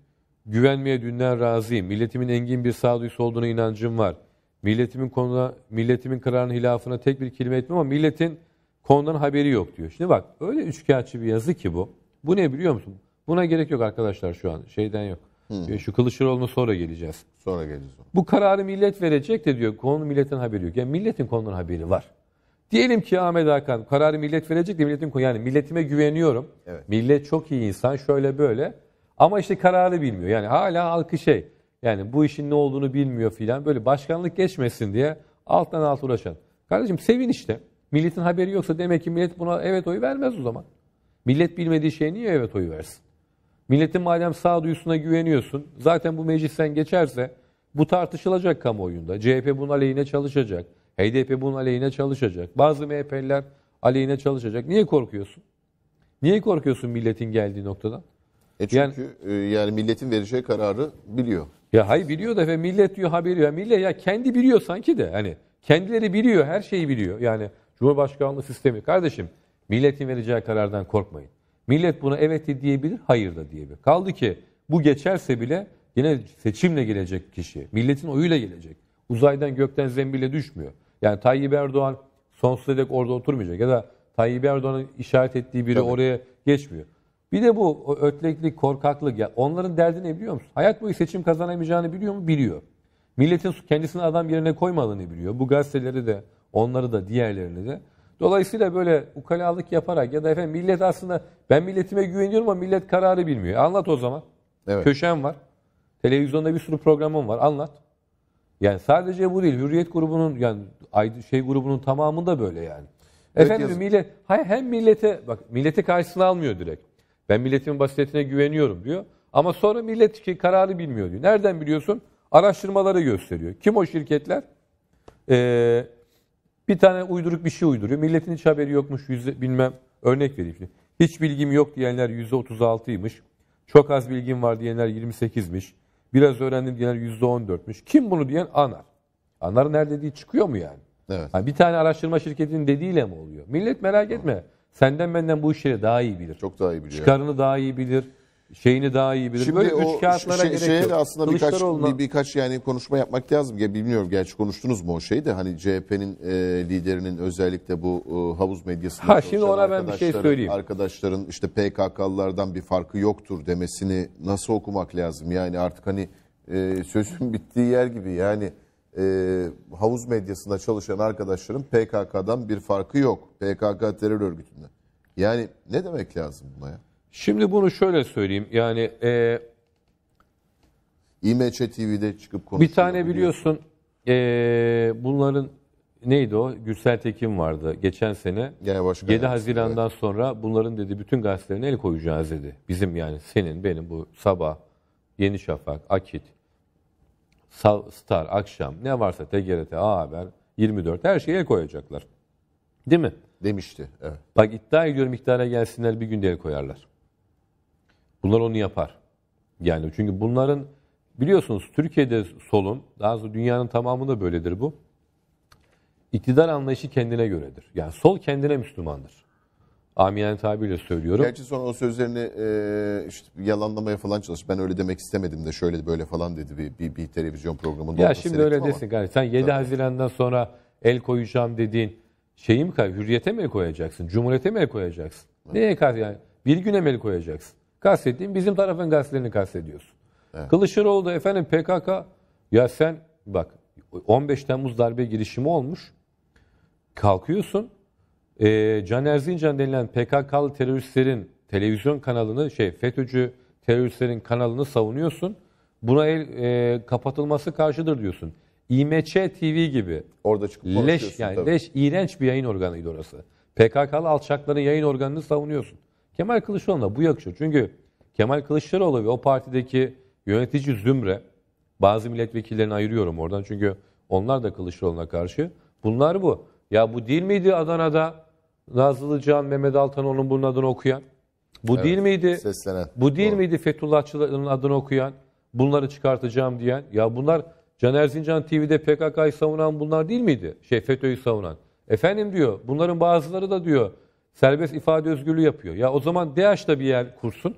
güvenmeye dünden razıyım. Milletimin engin bir sağduyusu olduğuna inancım var. Milletimin konuda milletimin kararının hilafına tek bir kelime etmem ama milletin konudan haberi yok diyor. Şimdi bak öyle üçkağıtçı bir yazı ki bu. Bu ne biliyor musun? Buna gerek yok arkadaşlar şu an. Şeyden yok. Hı. Şu Kılıçdaroğlu'na sonra geleceğiz. Sonra geleceğiz. Bu kararı millet verecek de diyor. Konu milletten haberi yok. Yani milletin konudan haberi var. Diyelim ki Ahmet Hakan kararı millet verecek de milletin konu. Yani milletime güveniyorum. Evet. Millet çok iyi insan şöyle böyle. Ama işte kararı bilmiyor. Yani hala halkı şey. Yani bu işin ne olduğunu bilmiyor filan. Böyle başkanlık geçmesin diye alttan alt uğraşan. Kardeşim sevin işte. Milletin haberi yoksa demek ki millet buna evet oyu vermez o zaman. Millet bilmediği şey niye evet oyu versin? Milletin madem sağduyusuna güveniyorsun, zaten bu meclisten geçerse bu tartışılacak kamuoyunda. CHP bunun aleyhine çalışacak. HDP bunun aleyhine çalışacak. Bazı MHP'liler aleyhine çalışacak. Niye korkuyorsun? Niye korkuyorsun milletin geldiği noktadan? E çünkü yani, e, yani milletin vereceği kararı biliyor. Ya hayır biliyor da ve millet diyor haberi ya millet ya kendi biliyor sanki de hani kendileri biliyor her şeyi biliyor. Yani Cumhurbaşkanlığı sistemi kardeşim milletin vereceği karardan korkmayın. Millet buna evet de diyebilir, hayır da diyebilir. Kaldı ki bu geçerse bile yine seçimle gelecek kişi, milletin oyuyla gelecek. Uzaydan gökten zembille düşmüyor. Yani Tayyip Erdoğan sonsuza dek orada oturmayacak ya da Tayyip Erdoğan'ın işaret ettiği biri Tabii. oraya geçmiyor. Bir de bu ötleklik, korkaklık. Ya onların derdi ne biliyor musun? Hayat boyu seçim kazanamayacağını biliyor mu? Biliyor. Milletin kendisini adam yerine koymadığını biliyor. Bu gazeteleri de, onları da, diğerlerini de. Dolayısıyla böyle ukalalık yaparak ya da efendim millet aslında ben milletime güveniyorum ama millet kararı bilmiyor. Anlat o zaman. Evet. Köşem var. Televizyonda bir sürü programım var. Anlat. Yani sadece bu değil. Hürriyet grubunun yani şey grubunun tamamında böyle yani. Evet, efendim yazık. millet hayır, hem millete bak milleti karşısına almıyor direkt. Ben milletimin basiretine güveniyorum diyor. Ama sonra millet ki kararı bilmiyor diyor. Nereden biliyorsun? Araştırmaları gösteriyor. Kim o şirketler? Eee bir tane uyduruk bir şey uyduruyor. Milletin hiç haberi yokmuş yüzde, bilmem örnek vereyim şimdi. Hiç bilgim yok diyenler yüzde %36'ymış. Çok az bilgim var diyenler 28'miş. Biraz öğrendim diyenler yüzde %14'müş. Kim bunu diyen anar. Anar nerede diye çıkıyor mu yani? Evet. Yani bir tane araştırma şirketinin dediğiyle mi oluyor? Millet merak etme. Senden benden bu işleri daha iyi bilir. Çok daha iyi bilir Çıkarını daha iyi bilir şeyini daha iyi bilir. Şimdi Böyle o üç kağıtlara şey, gerek şeye yok. de aslında birkaç, bir, birkaç yani konuşma yapmak lazım. Ya bilmiyorum gerçi konuştunuz mu o şeyi de hani CHP'nin e, liderinin özellikle bu e, havuz medyasında ha, şimdi ona ben bir şey söyleyeyim. Arkadaşların işte PKK'lılardan bir farkı yoktur demesini nasıl okumak lazım? Yani artık hani e, sözün bittiği yer gibi yani e, havuz medyasında çalışan arkadaşların PKK'dan bir farkı yok. PKK terör örgütünden. Yani ne demek lazım buna ya? Şimdi bunu şöyle söyleyeyim. Yani e, İMÇ TV'de çıkıp konuşuyor. bir tane biliyorsun e, bunların neydi o? Gürsel Tekin vardı geçen sene. Gene başka 7 yani. Haziran'dan sonra bunların dedi bütün gazetelerine el koyacağız dedi. Bizim yani senin, benim bu Sabah, Yeni Şafak, Akit, Star, Akşam ne varsa TGRT, A Haber, 24 her şeye el koyacaklar. Değil mi? Demişti. Evet. Bak iddia ediyorum iktidara gelsinler bir günde el koyarlar. Bunlar onu yapar. Yani çünkü bunların biliyorsunuz Türkiye'de solun, daha doğrusu dünyanın tamamında böyledir bu. İktidar anlayışı kendine göredir. Yani sol kendine Müslümandır. Amiyane tabiriyle söylüyorum. Gerçi sonra o sözlerini e, işte yalanlamaya falan çalış. Ben öyle demek istemedim de şöyle böyle falan dedi bir, bir, bir televizyon programında. Ya şimdi öyle ama. desin kardeşim. Sen 7 Tabii. Haziran'dan sonra el koyacağım dediğin şeyi mi Hürriyete mi koyacaksın? Cumhuriyete mi koyacaksın? Evet. Neye karşı yani? Bir güne mi koyacaksın? Kastettiğim bizim tarafın gazetelerini kastediyorsun. Evet. Kılıçdaroğlu da efendim PKK ya sen bak 15 Temmuz darbe girişimi olmuş. Kalkıyorsun. E, Can Erzincan denilen PKK'lı teröristlerin televizyon kanalını şey FETÖ'cü teröristlerin kanalını savunuyorsun. Buna el e, kapatılması karşıdır diyorsun. İMÇ TV gibi orada çıkıp leş yani tabii. leş iğrenç bir yayın organıydı orası. PKK'lı alçakların yayın organını savunuyorsun. Kemal Kılıçdaroğlu'na bu yakışıyor. Çünkü Kemal Kılıçdaroğlu ve o partideki yönetici zümre bazı milletvekillerini ayırıyorum oradan çünkü onlar da Kılıçdaroğlu'na karşı. Bunlar bu. Ya bu değil miydi Adana'da Nazlı Can, Mehmet Altanoğlu'nun bunun adını okuyan? Bu evet, değil miydi? Seslenen. Bu değil Doğru. miydi Fethullahçıların adını okuyan? Bunları çıkartacağım diyen. Ya bunlar Can Erzincan TV'de PKK'yı savunan bunlar değil miydi? Şey FETÖ'yü savunan. Efendim diyor bunların bazıları da diyor serbest ifade özgürlüğü yapıyor. Ya o zaman DH'da bir yer kursun,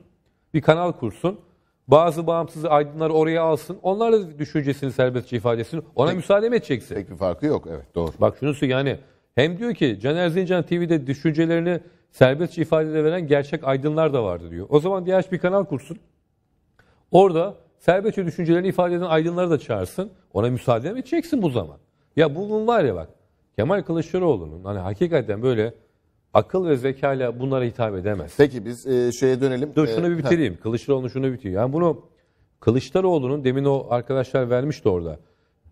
bir kanal kursun. Bazı bağımsız aydınları oraya alsın. Onlar da düşüncesini, serbestçe ifadesini ona pek, müsaade mi edeceksin? Pek bir farkı yok. Evet doğru. Bak şunu söyleyeyim yani hem diyor ki Caner Zincan TV'de düşüncelerini serbestçe ifade veren gerçek aydınlar da vardı diyor. O zaman DH bir kanal kursun. Orada serbestçe düşüncelerini ifade eden aydınları da çağırsın. Ona müsaade mi edeceksin bu zaman? Ya bunun var ya bak Kemal Kılıçdaroğlu'nun hani hakikaten böyle akıl ve zekayla bunlara hitap edemez. Peki biz e, şeye dönelim. Dur şunu e, bir bitireyim. Kılıçdaroğlu şunu bitiyor. Yani bunu Kılıçdaroğlu'nun demin o arkadaşlar vermişti orada.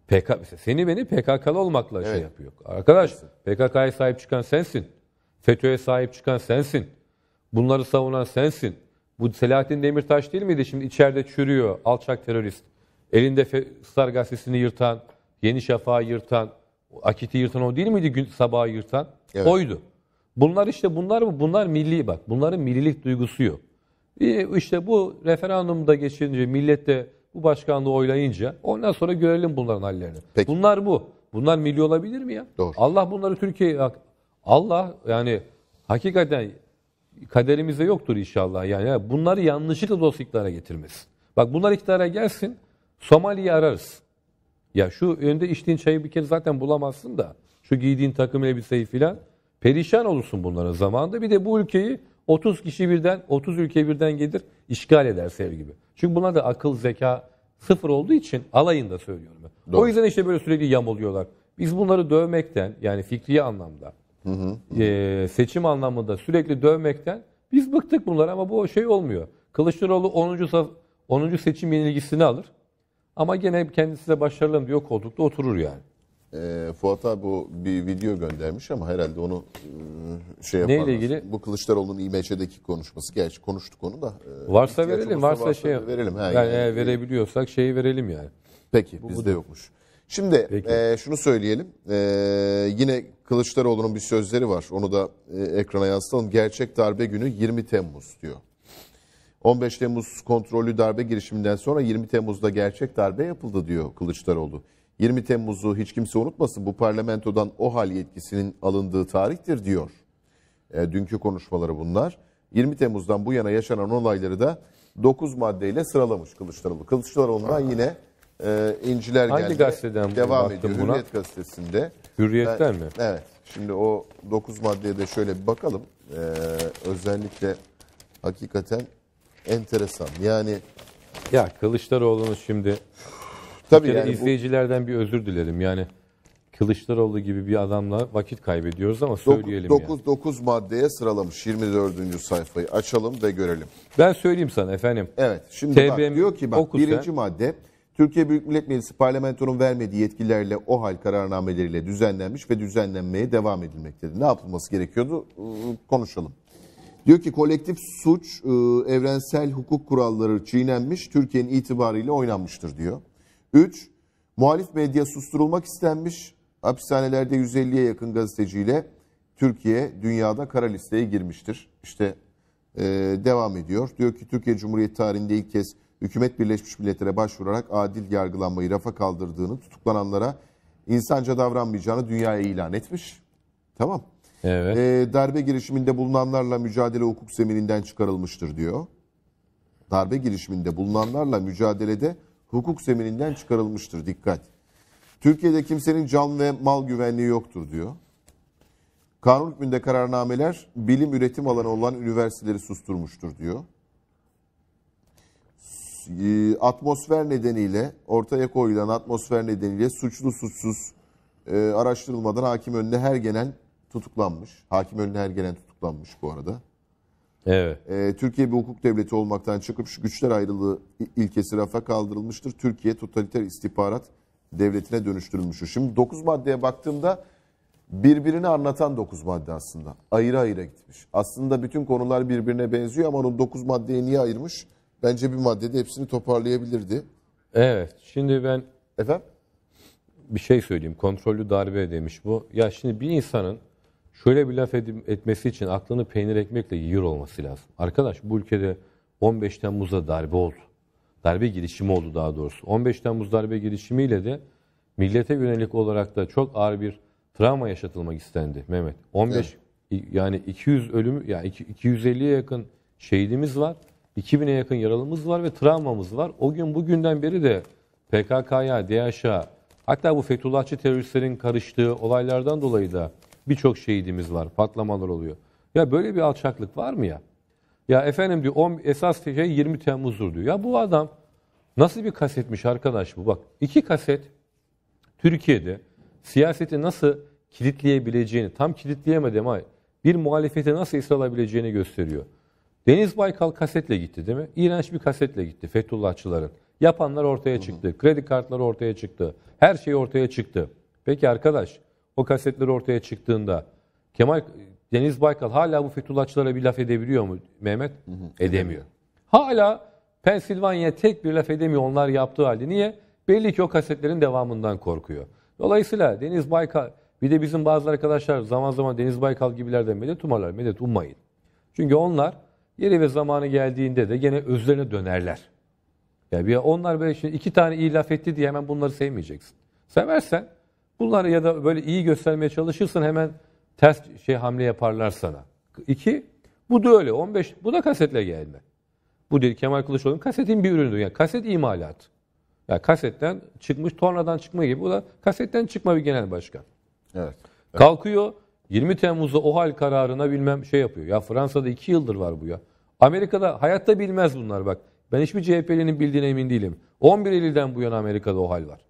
PK, seni beni PKK'lı olmakla şey evet. şey yapıyor. Arkadaş PKK'ya sahip çıkan sensin. FETÖ'ye sahip çıkan sensin. Bunları savunan sensin. Bu Selahattin Demirtaş değil miydi? Şimdi içeride çürüyor alçak terörist. Elinde Star gazetesini yırtan, Yeni Şafak'ı yırtan, Akit'i yırtan o değil miydi? Gün, sabahı yırtan. Evet. Oydu. Bunlar işte bunlar mı? Bunlar milli bak. Bunların millilik duygusu yok. İşte bu referandumda geçince millet de bu başkanlığı oylayınca ondan sonra görelim bunların hallerini. Peki. Bunlar bu. Bunlar milli olabilir mi ya? Doğru. Allah bunları Türkiye'ye Allah yani hakikaten kaderimizde yoktur inşallah. Yani bunları yanlışlıkla dost iktidara getirmez. Bak bunlar iktidara gelsin Somali'yi ararız. Ya şu önünde içtiğin çayı bir kere zaten bulamazsın da. Şu giydiğin takım elbiseyi filan. Perişan olursun bunların zamanında. Bir de bu ülkeyi 30 kişi birden, 30 ülke birden gelir işgal eder sev gibi. Çünkü bunlar da akıl, zeka sıfır olduğu için alayında söylüyorum Doğru. O yüzden işte böyle sürekli yamuluyorlar. Biz bunları dövmekten yani fikri anlamda, hı hı. E, seçim anlamında sürekli dövmekten biz bıktık bunlar ama bu şey olmuyor. Kılıçdaroğlu 10. 10. seçim yenilgisini alır. Ama gene kendisi de başarılı diyor koltukta oturur yani. E, Fuat abi bu bir video göndermiş ama herhalde onu e, şey yaparlar. Neyle ilgili? Bu Kılıçdaroğlu'nun İMÇ'deki konuşması. Gerçi konuştuk onu da. E, varsa verelim, varsa, varsa şey verelim. Ha, yani, yani e, e, verebiliyorsak şeyi verelim yani. Peki, bu, bizde budur. yokmuş. Şimdi e, şunu söyleyelim. E, yine Kılıçdaroğlu'nun bir sözleri var. Onu da e, ekrana yansıtalım. Gerçek darbe günü 20 Temmuz diyor. 15 Temmuz kontrollü darbe girişiminden sonra 20 Temmuz'da gerçek darbe yapıldı diyor Kılıçdaroğlu. 20 Temmuz'u hiç kimse unutmasın bu parlamentodan o hal yetkisinin alındığı tarihtir diyor. E, dünkü konuşmaları bunlar. 20 Temmuz'dan bu yana yaşanan olayları da 9 maddeyle sıralamış Kılıçdaroğlu. Kılıçdaroğlu'ndan yine e, inciler Hangi gazeteden Devam ediyor buna? Hürriyet gazetesinde. Hürriyet'ten ben, mi? Evet. Şimdi o 9 maddeye de şöyle bir bakalım. E, özellikle hakikaten enteresan. Yani ya Kılıçdaroğlu'nun şimdi Tabii yani bu- izleyicilerden bir özür dilerim. Yani Kılıçdaroğlu gibi bir adamla vakit kaybediyoruz ama söyleyelim yani. 9 9 maddeye sıralamış 24. sayfayı açalım ve görelim. Ben söyleyeyim sana efendim. Evet. Şimdi bak, TBMM diyor ki bak oku birinci madde Türkiye Büyük Millet Meclisi parlamentonun vermediği yetkilerle o hal kararnameleriyle düzenlenmiş ve düzenlenmeye devam edilmektedir. Ne yapılması gerekiyordu? Konuşalım. Diyor ki kolektif suç ıı, evrensel hukuk kuralları çiğnenmiş, Türkiye'nin itibarıyla oynanmıştır diyor. 3. Muhalif medya susturulmak istenmiş. Hapishanelerde 150'ye yakın gazeteciyle Türkiye dünyada kara listeye girmiştir. İşte e, devam ediyor. Diyor ki Türkiye Cumhuriyeti tarihinde ilk kez hükümet Birleşmiş Milletler'e başvurarak adil yargılanmayı rafa kaldırdığını, tutuklananlara insanca davranmayacağını dünyaya ilan etmiş. Tamam. Evet. E, darbe girişiminde bulunanlarla mücadele hukuk zemininden çıkarılmıştır diyor. Darbe girişiminde bulunanlarla mücadelede hukuk zemininden çıkarılmıştır. Dikkat. Türkiye'de kimsenin can ve mal güvenliği yoktur diyor. Kanun hükmünde kararnameler bilim üretim alanı olan üniversiteleri susturmuştur diyor. Ee, atmosfer nedeniyle ortaya koyulan atmosfer nedeniyle suçlu suçsuz e, araştırılmadan hakim önüne her gelen tutuklanmış. Hakim önüne her gelen tutuklanmış bu arada. Evet. E, Türkiye bir hukuk devleti olmaktan çıkıp şu güçler ayrılığı ilkesi rafa kaldırılmıştır. Türkiye totaliter istihbarat devletine dönüştürülmüştür. Şimdi 9 maddeye baktığımda birbirini anlatan 9 madde aslında. Ayrı ayrı gitmiş. Aslında bütün konular birbirine benziyor ama onun 9 maddeyi niye ayırmış? Bence bir maddede hepsini toparlayabilirdi. Evet. Şimdi ben efendim bir şey söyleyeyim. Kontrollü darbe demiş bu. Ya şimdi bir insanın şöyle bir laf edim, etmesi için aklını peynir ekmekle yiyor olması lazım. Arkadaş bu ülkede 15 Temmuz'da darbe oldu. Darbe girişimi oldu daha doğrusu. 15 Temmuz darbe girişimiyle de millete yönelik olarak da çok ağır bir travma yaşatılmak istendi Mehmet. 15 evet. yani 200 ölümü yani 250'ye yakın şehidimiz var. 2000'e yakın yaralımız var ve travmamız var. O gün bugünden beri de PKK'ya, DAEŞ'a hatta bu Fethullahçı teröristlerin karıştığı olaylardan dolayı da Birçok şehidimiz var. Patlamalar oluyor. Ya böyle bir alçaklık var mı ya? Ya efendim diyor 10, esas şey 20 Temmuz'dur diyor. Ya bu adam nasıl bir kasetmiş arkadaş bu? Bak iki kaset Türkiye'de siyaseti nasıl kilitleyebileceğini, tam kilitleyemedi ama bir muhalefete nasıl esir alabileceğini gösteriyor. Deniz Baykal kasetle gitti değil mi? İğrenç bir kasetle gitti Fethullahçıların. Yapanlar ortaya çıktı. Kredi kartları ortaya çıktı. Her şey ortaya çıktı. Peki arkadaş o kasetler ortaya çıktığında Kemal Deniz Baykal hala bu Fethullahçılara bir laf edebiliyor mu Mehmet? Hı hı. Edemiyor. Hala Pensilvanya tek bir laf edemiyor onlar yaptığı halde. Niye? Belli ki o kasetlerin devamından korkuyor. Dolayısıyla Deniz Baykal bir de bizim bazı arkadaşlar zaman zaman Deniz Baykal gibilerden medet umarlar. Medet ummayın. Çünkü onlar yeri ve zamanı geldiğinde de gene özlerine dönerler. Yani onlar böyle şimdi iki tane iyi laf etti diye hemen bunları sevmeyeceksin. Seversen Bunları ya da böyle iyi göstermeye çalışırsın hemen ters şey hamle yaparlar sana. İki, bu da öyle. 15, bu da kasetle gelme. Bu dedi Kemal Kılıçdaroğlu'nun kasetin bir ürünü. Yani kaset imalat. Yani kasetten çıkmış, tornadan çıkma gibi. Bu da kasetten çıkma bir genel başkan. Evet. evet. Kalkıyor 20 Temmuz'da o hal kararına bilmem şey yapıyor. Ya Fransa'da iki yıldır var bu ya. Amerika'da hayatta bilmez bunlar bak. Ben hiçbir CHP'linin bildiğine emin değilim. 11 Eylül'den bu yana Amerika'da o hal var.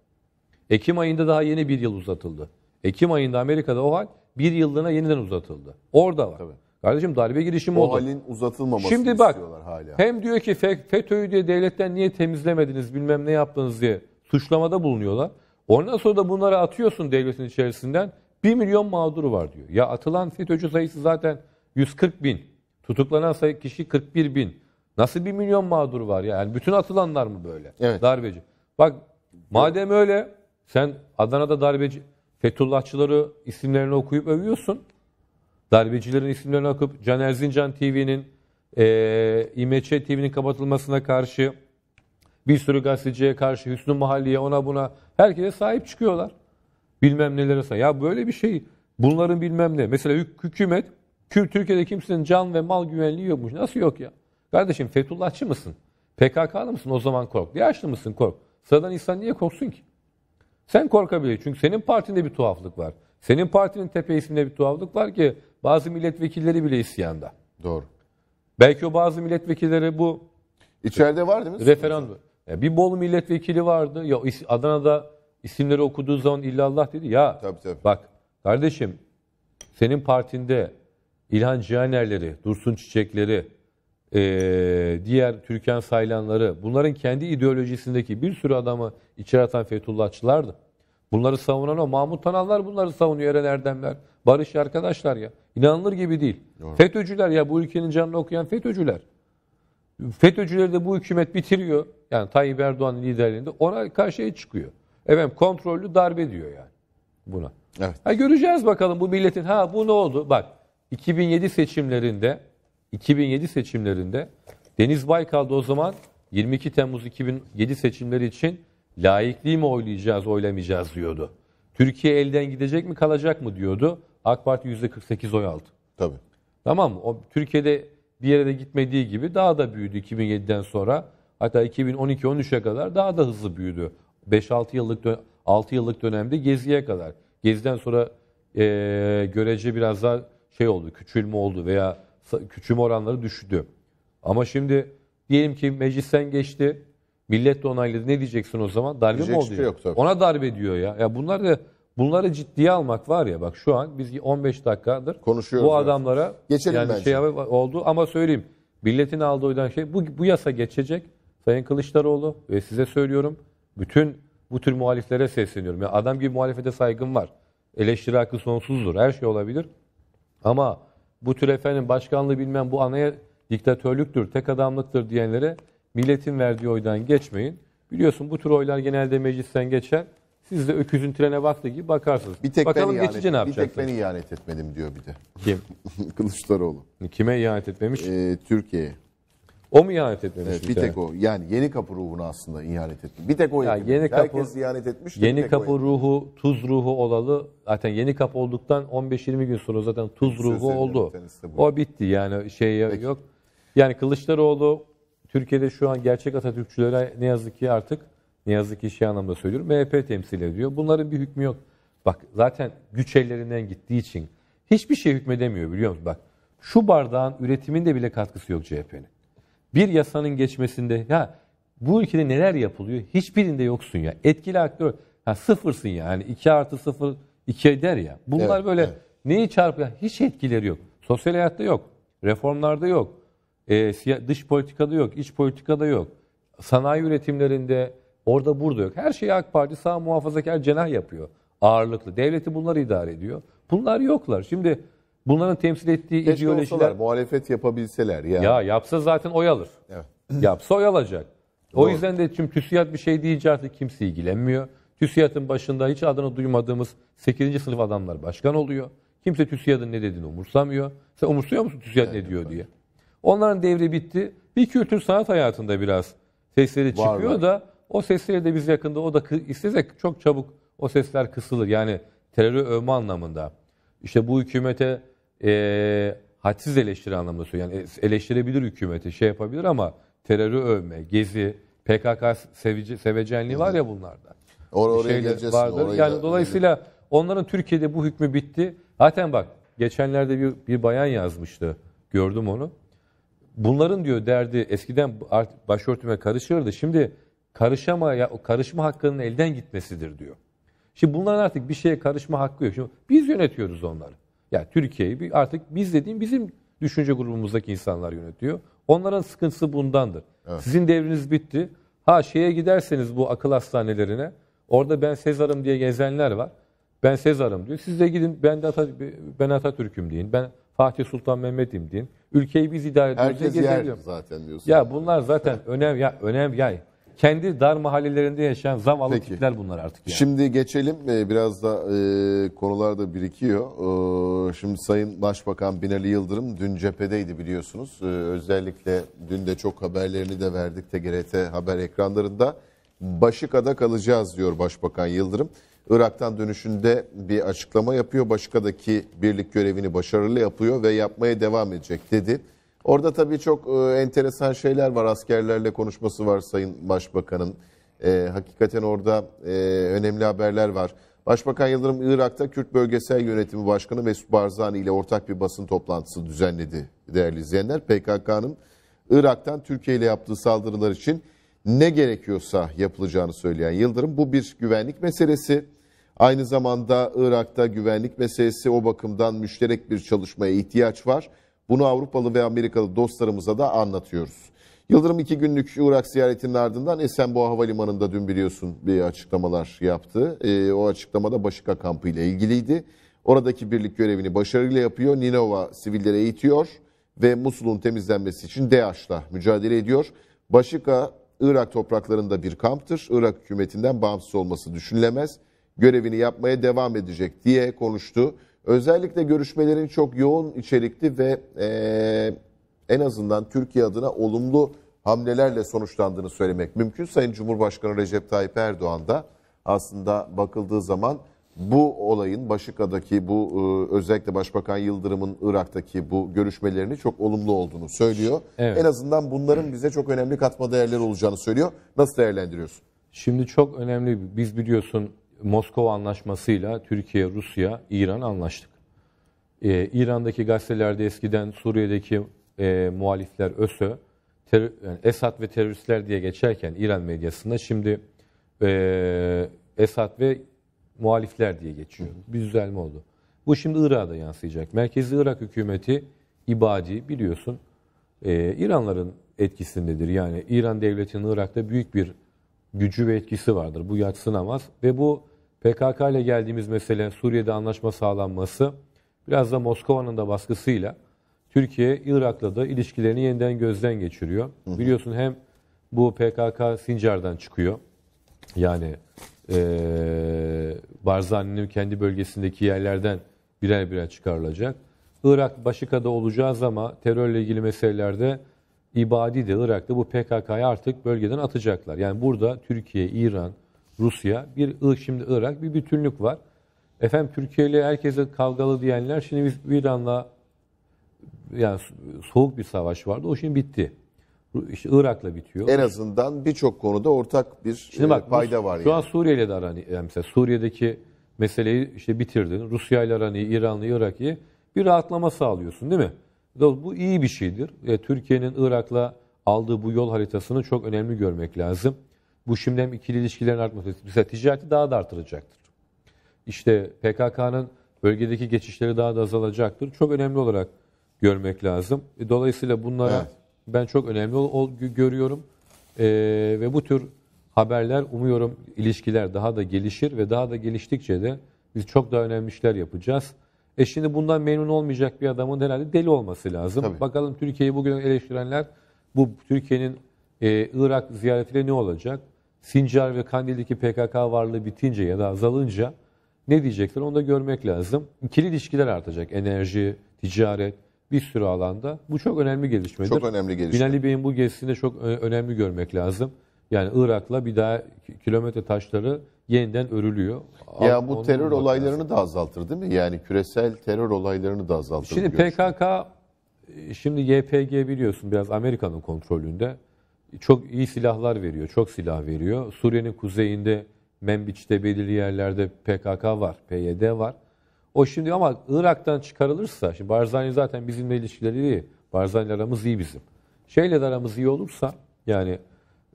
Ekim ayında daha yeni bir yıl uzatıldı. Ekim ayında Amerika'da o hal bir yıllığına yeniden uzatıldı. Orada var. Tabii. Kardeşim darbe girişimi o oldu. O halin uzatılmaması Şimdi bak, hala. Hem diyor ki FETÖ'yü diye devletten niye temizlemediniz bilmem ne yaptınız diye suçlamada bulunuyorlar. Ondan sonra da bunları atıyorsun devletin içerisinden. 1 milyon mağduru var diyor. Ya atılan FETÖ'cü sayısı zaten 140 bin. Tutuklanan sayı kişi 41 bin. Nasıl 1 milyon mağduru var ya? Yani bütün atılanlar mı böyle? Evet. Darbeci. Bak madem öyle sen Adana'da darbeci, Fethullahçıları isimlerini okuyup övüyorsun. Darbecilerin isimlerini okuyup Can Erzincan TV'nin, e, İMÇ TV'nin kapatılmasına karşı bir sürü gazeteciye karşı Hüsnü Mahalli'ye ona buna herkese sahip çıkıyorlar. Bilmem nelere sahip. Ya böyle bir şey bunların bilmem ne. Mesela hükümet Türkiye'de kimsenin can ve mal güvenliği yokmuş. Nasıl yok ya? Kardeşim Fethullahçı mısın? PKK'lı mısın? O zaman kork. Yaşlı mısın? Kork. Sıradan insan niye korksun ki? Sen korkabilir. Çünkü senin partinde bir tuhaflık var. Senin partinin tepe isminde bir tuhaflık var ki bazı milletvekilleri bile isyanda. Doğru. Belki o bazı milletvekilleri bu İçeride var değil mi? referandum. Ya bir bol milletvekili vardı. Ya Adana'da isimleri okuduğu zaman illallah dedi. Ya Tabii, tabii. bak kardeşim senin partinde İlhan Cihaner'leri, Dursun Çiçek'leri, e, diğer Türkan Saylanları bunların kendi ideolojisindeki bir sürü adamı içeri atan Fethullahçılardı. Bunları savunan o. Mahmut Tanallar bunları savunuyor Eren Erdemler. Barış arkadaşlar ya. İnanılır gibi değil. Doğru. FETÖ'cüler ya bu ülkenin canını okuyan FETÖ'cüler. FETÖ'cüleri de bu hükümet bitiriyor. Yani Tayyip Erdoğan liderliğinde ona karşıya şey çıkıyor. Efendim kontrollü darbe diyor yani buna. Evet. Ha, göreceğiz bakalım bu milletin ha bu ne oldu? Bak 2007 seçimlerinde 2007 seçimlerinde Deniz Baykal da o zaman 22 Temmuz 2007 seçimleri için laikliği mi oylayacağız, oylamayacağız diyordu. Türkiye elden gidecek mi, kalacak mı diyordu. AK Parti %48 oy aldı. Tabii. Tamam mı? O Türkiye'de bir yere de gitmediği gibi daha da büyüdü 2007'den sonra. Hatta 2012-13'e kadar daha da hızlı büyüdü. 5-6 yıllık 6 yıllık dönemde Gezi'ye kadar. Gezi'den sonra e, görece biraz daha şey oldu, küçülme oldu veya küçülme oranları düşüdü. Ama şimdi diyelim ki meclisten geçti. Millet de onayladı. Ne diyeceksin o zaman? Darbe Diyecek mi oldu? Şey yok, tabii. Ona darbe diyor ya. Ya bunlar da bunları ciddiye almak var ya bak şu an biz 15 dakikadır konuşuyoruz. Bu adamlara geçelim yani bence. şey oldu ama söyleyeyim. Milletin aldığı oydan şey bu bu yasa geçecek. Sayın Kılıçdaroğlu ve size söylüyorum bütün bu tür muhaliflere sesleniyorum. Yani adam gibi muhalefete saygım var. Eleştiri hakkı sonsuzdur. Her şey olabilir. Ama bu tür efendim başkanlığı bilmem bu anaya diktatörlüktür, tek adamlıktır diyenlere milletin verdiği oydan geçmeyin. Biliyorsun bu tür oylar genelde meclisten geçer. Siz de öküzün trene baktığı gibi bakarsınız. Bir tek Bakalım ben geçici ne ihanet, bir tek ben ihanet etmedim diyor bir de. Kim? Kılıçdaroğlu. Kime ihanet etmemiş? Ee, Türkiye'ye. O mu ihanet etmemiş? Evet, bir tek o. Yani yeni kapı ruhunu aslında ihanet etti. Bir tek o. Yani yeni kapı, Herkes ihanet etmiş. Yeni kapı ruhu, tuz ruhu olalı. Zaten yeni kapı olduktan 15-20 gün sonra zaten tuz Söz ruhu oldu. O bitti yani şey Peki. yok. Yani Kılıçdaroğlu Türkiye'de şu an gerçek Atatürkçülere ne yazık ki artık ne yazık ki şey anlamda söylüyorum. MHP temsil ediyor. Bunların bir hükmü yok. Bak zaten güç ellerinden gittiği için hiçbir şey hükmedemiyor biliyor musun? Bak şu bardağın üretiminde bile katkısı yok CHP'nin bir yasanın geçmesinde ya bu ülkede neler yapılıyor? Hiçbirinde yoksun ya. Etkili aktör ha, sıfırsın ya. yani. 2 artı 0 2 der ya. Bunlar evet, böyle evet. neyi çarpıyor? Hiç etkileri yok. Sosyal hayatta yok. Reformlarda yok. E, dış politikada yok. iç politikada yok. Sanayi üretimlerinde orada burada yok. Her şeyi AK Parti sağ muhafazakar cenah yapıyor. Ağırlıklı. Devleti bunlar idare ediyor. Bunlar yoklar. Şimdi bunların temsil ettiği Keşke ideolojiler... Olsalar, muhalefet yapabilseler ya. Ya yapsa zaten oy alır. Evet. Yapsa oy alacak. O yüzden de tüm TÜSİAD bir şey deyince artık kimse ilgilenmiyor. TÜSİAD'ın başında hiç adını duymadığımız 8. sınıf adamlar başkan oluyor. Kimse TÜSİAD'ın ne dediğini umursamıyor. Sen umursuyor musun TÜSİAD evet, ne diyor evet. diye. Onların devri bitti. Bir kültür sanat hayatında biraz sesleri çıkıyor var. da o sesleri de biz yakında o da istese çok çabuk o sesler kısılır. Yani terörü övme anlamında. İşte bu hükümete e, hadsiz eleştiri anlamında söylüyorum. Yani eleştirebilir hükümeti, şey yapabilir ama terörü övme, gezi, PKK sevici, sevecenliği var ya bunlarda. Or oraya geleceğiz. Vardır. Orayı yani da, dolayısıyla öyle. onların Türkiye'de bu hükmü bitti. Zaten bak geçenlerde bir, bir bayan yazmıştı. Gördüm onu. Bunların diyor derdi eskiden başörtüme karışırdı. Şimdi karışama ya karışma hakkının elden gitmesidir diyor. Şimdi bunların artık bir şeye karışma hakkı yok. Şimdi biz yönetiyoruz onları. Yani Türkiye'yi artık biz dediğim bizim düşünce grubumuzdaki insanlar yönetiyor. Onların sıkıntısı bundandır. Evet. Sizin devriniz bitti. Ha şeye giderseniz bu akıl hastanelerine orada ben Sezar'ım diye gezenler var. Ben Sezar'ım diyor. Siz de gidin ben de Atat ben Atatürk'üm deyin. Ben Fatih Sultan Mehmet'im deyin. Ülkeyi biz idare ediyoruz. Herkes yer zaten diyorsun. Ya bunlar zaten önem ya önem ya kendi dar mahallelerinde yaşayan zavallı Peki. tipler bunlar artık. Yani. Şimdi geçelim e, biraz da e, konular da birikiyor. E, şimdi Sayın Başbakan Binali Yıldırım dün cephedeydi biliyorsunuz. E, özellikle dün de çok haberlerini de verdik TGRT haber ekranlarında. Başıka'da kalacağız diyor Başbakan Yıldırım. Irak'tan dönüşünde bir açıklama yapıyor. Başıkadaki birlik görevini başarılı yapıyor ve yapmaya devam edecek dedi. Orada tabii çok e, enteresan şeyler var. Askerlerle konuşması var Sayın Başbakan'ın. E, hakikaten orada e, önemli haberler var. Başbakan Yıldırım Irak'ta Kürt Bölgesel Yönetimi Başkanı Mesut Barzani ile ortak bir basın toplantısı düzenledi değerli izleyenler. PKK'nın Irak'tan Türkiye ile yaptığı saldırılar için ne gerekiyorsa yapılacağını söyleyen Yıldırım bu bir güvenlik meselesi. Aynı zamanda Irak'ta güvenlik meselesi o bakımdan müşterek bir çalışmaya ihtiyaç var.'' Bunu Avrupalı ve Amerikalı dostlarımıza da anlatıyoruz. Yıldırım iki günlük Irak ziyaretinin ardından Esenboğa Havalimanı'nda dün biliyorsun bir açıklamalar yaptı. E, o açıklamada Başika kampı ile ilgiliydi. Oradaki birlik görevini başarıyla yapıyor. Ninova sivilleri eğitiyor ve Musul'un temizlenmesi için DEAŞ'la mücadele ediyor. Başika Irak topraklarında bir kamptır. Irak hükümetinden bağımsız olması düşünülemez. Görevini yapmaya devam edecek diye konuştu. Özellikle görüşmelerin çok yoğun içerikli ve e, en azından Türkiye adına olumlu hamlelerle sonuçlandığını söylemek mümkün. Sayın Cumhurbaşkanı Recep Tayyip Erdoğan da aslında bakıldığı zaman bu olayın Başıka'daki bu e, özellikle Başbakan Yıldırım'ın Irak'taki bu görüşmelerini çok olumlu olduğunu söylüyor. Evet. En azından bunların bize çok önemli katma değerler olacağını söylüyor. Nasıl değerlendiriyorsun? Şimdi çok önemli biz biliyorsun Moskova anlaşmasıyla Türkiye, Rusya, İran anlaştık. Ee, İran'daki gazetelerde eskiden Suriye'deki e, muhalifler ÖSÖ, terör, yani Esad ve teröristler diye geçerken İran medyasında şimdi e, Esad ve muhalifler diye geçiyor. Bir düzelme oldu. Bu şimdi Irak'a da yansıyacak. Merkezi Irak hükümeti İbadi biliyorsun e, İranların etkisindedir. Yani İran devletinin Irak'ta büyük bir gücü ve etkisi vardır. Bu yatsınamaz ve bu PKK ile geldiğimiz mesele Suriye'de anlaşma sağlanması biraz da Moskova'nın da baskısıyla Türkiye Irak'la da ilişkilerini yeniden gözden geçiriyor. Hı hı. Biliyorsun hem bu PKK Sincar'dan çıkıyor. Yani e, Barzani'nin kendi bölgesindeki yerlerden birer birer çıkarılacak. Irak başıkada olacağız ama terörle ilgili meselelerde İbadi de Irak'ta bu PKK'yı artık bölgeden atacaklar. Yani burada Türkiye, İran, Rusya, bir şimdi Irak bir bütünlük var. Efendim Türkiye ile herkese kavgalı diyenler şimdi biz İran'la yani soğuk bir savaş vardı. O şimdi bitti. İşte Irak'la bitiyor. En azından birçok konuda ortak bir şimdi bak, e, payda var. Şu yani. an Suriye ile de aran yani mesela Suriye'deki meseleyi işte bitirdin. Rusya ile aran İranlı İran'la Irak'ı bir rahatlama sağlıyorsun değil mi? Bu iyi bir şeydir. E, Türkiye'nin Irak'la aldığı bu yol haritasını çok önemli görmek lazım. Bu şimdi hem ikili ilişkilerin artması, mesela ticareti daha da artıracaktır. İşte PKK'nın bölgedeki geçişleri daha da azalacaktır. Çok önemli olarak görmek lazım. E, dolayısıyla bunlara evet. ben çok önemli ol, görüyorum. Ee, ve bu tür haberler umuyorum ilişkiler daha da gelişir ve daha da geliştikçe de biz çok daha önemli işler yapacağız. E şimdi bundan memnun olmayacak bir adamın herhalde deli olması lazım. Tabii. Bakalım Türkiye'yi bugün eleştirenler bu Türkiye'nin e, Irak ziyaretiyle ne olacak? Sincar ve Kandil'deki PKK varlığı bitince ya da azalınca ne diyecekler onu da görmek lazım. İkili ilişkiler artacak. Enerji, ticaret bir sürü alanda. Bu çok önemli gelişmedir. Çok önemli gelişme. Binali Bey'in bu gezisini çok e, önemli görmek lazım. Yani Irak'la bir daha kilometre taşları yeniden örülüyor. Ya Al, bu terör olaylarını lazım. da azaltır değil mi? Yani küresel terör olaylarını da azaltır. Şimdi PKK, e, şimdi YPG biliyorsun biraz Amerika'nın kontrolünde çok iyi silahlar veriyor, çok silah veriyor. Suriye'nin kuzeyinde Membiç'te belirli yerlerde PKK var, PYD var. O şimdi ama Irak'tan çıkarılırsa, şimdi Barzani zaten bizimle ilişkileri iyi. Barzani aramız iyi bizim. Şeyle de aramız iyi olursa, yani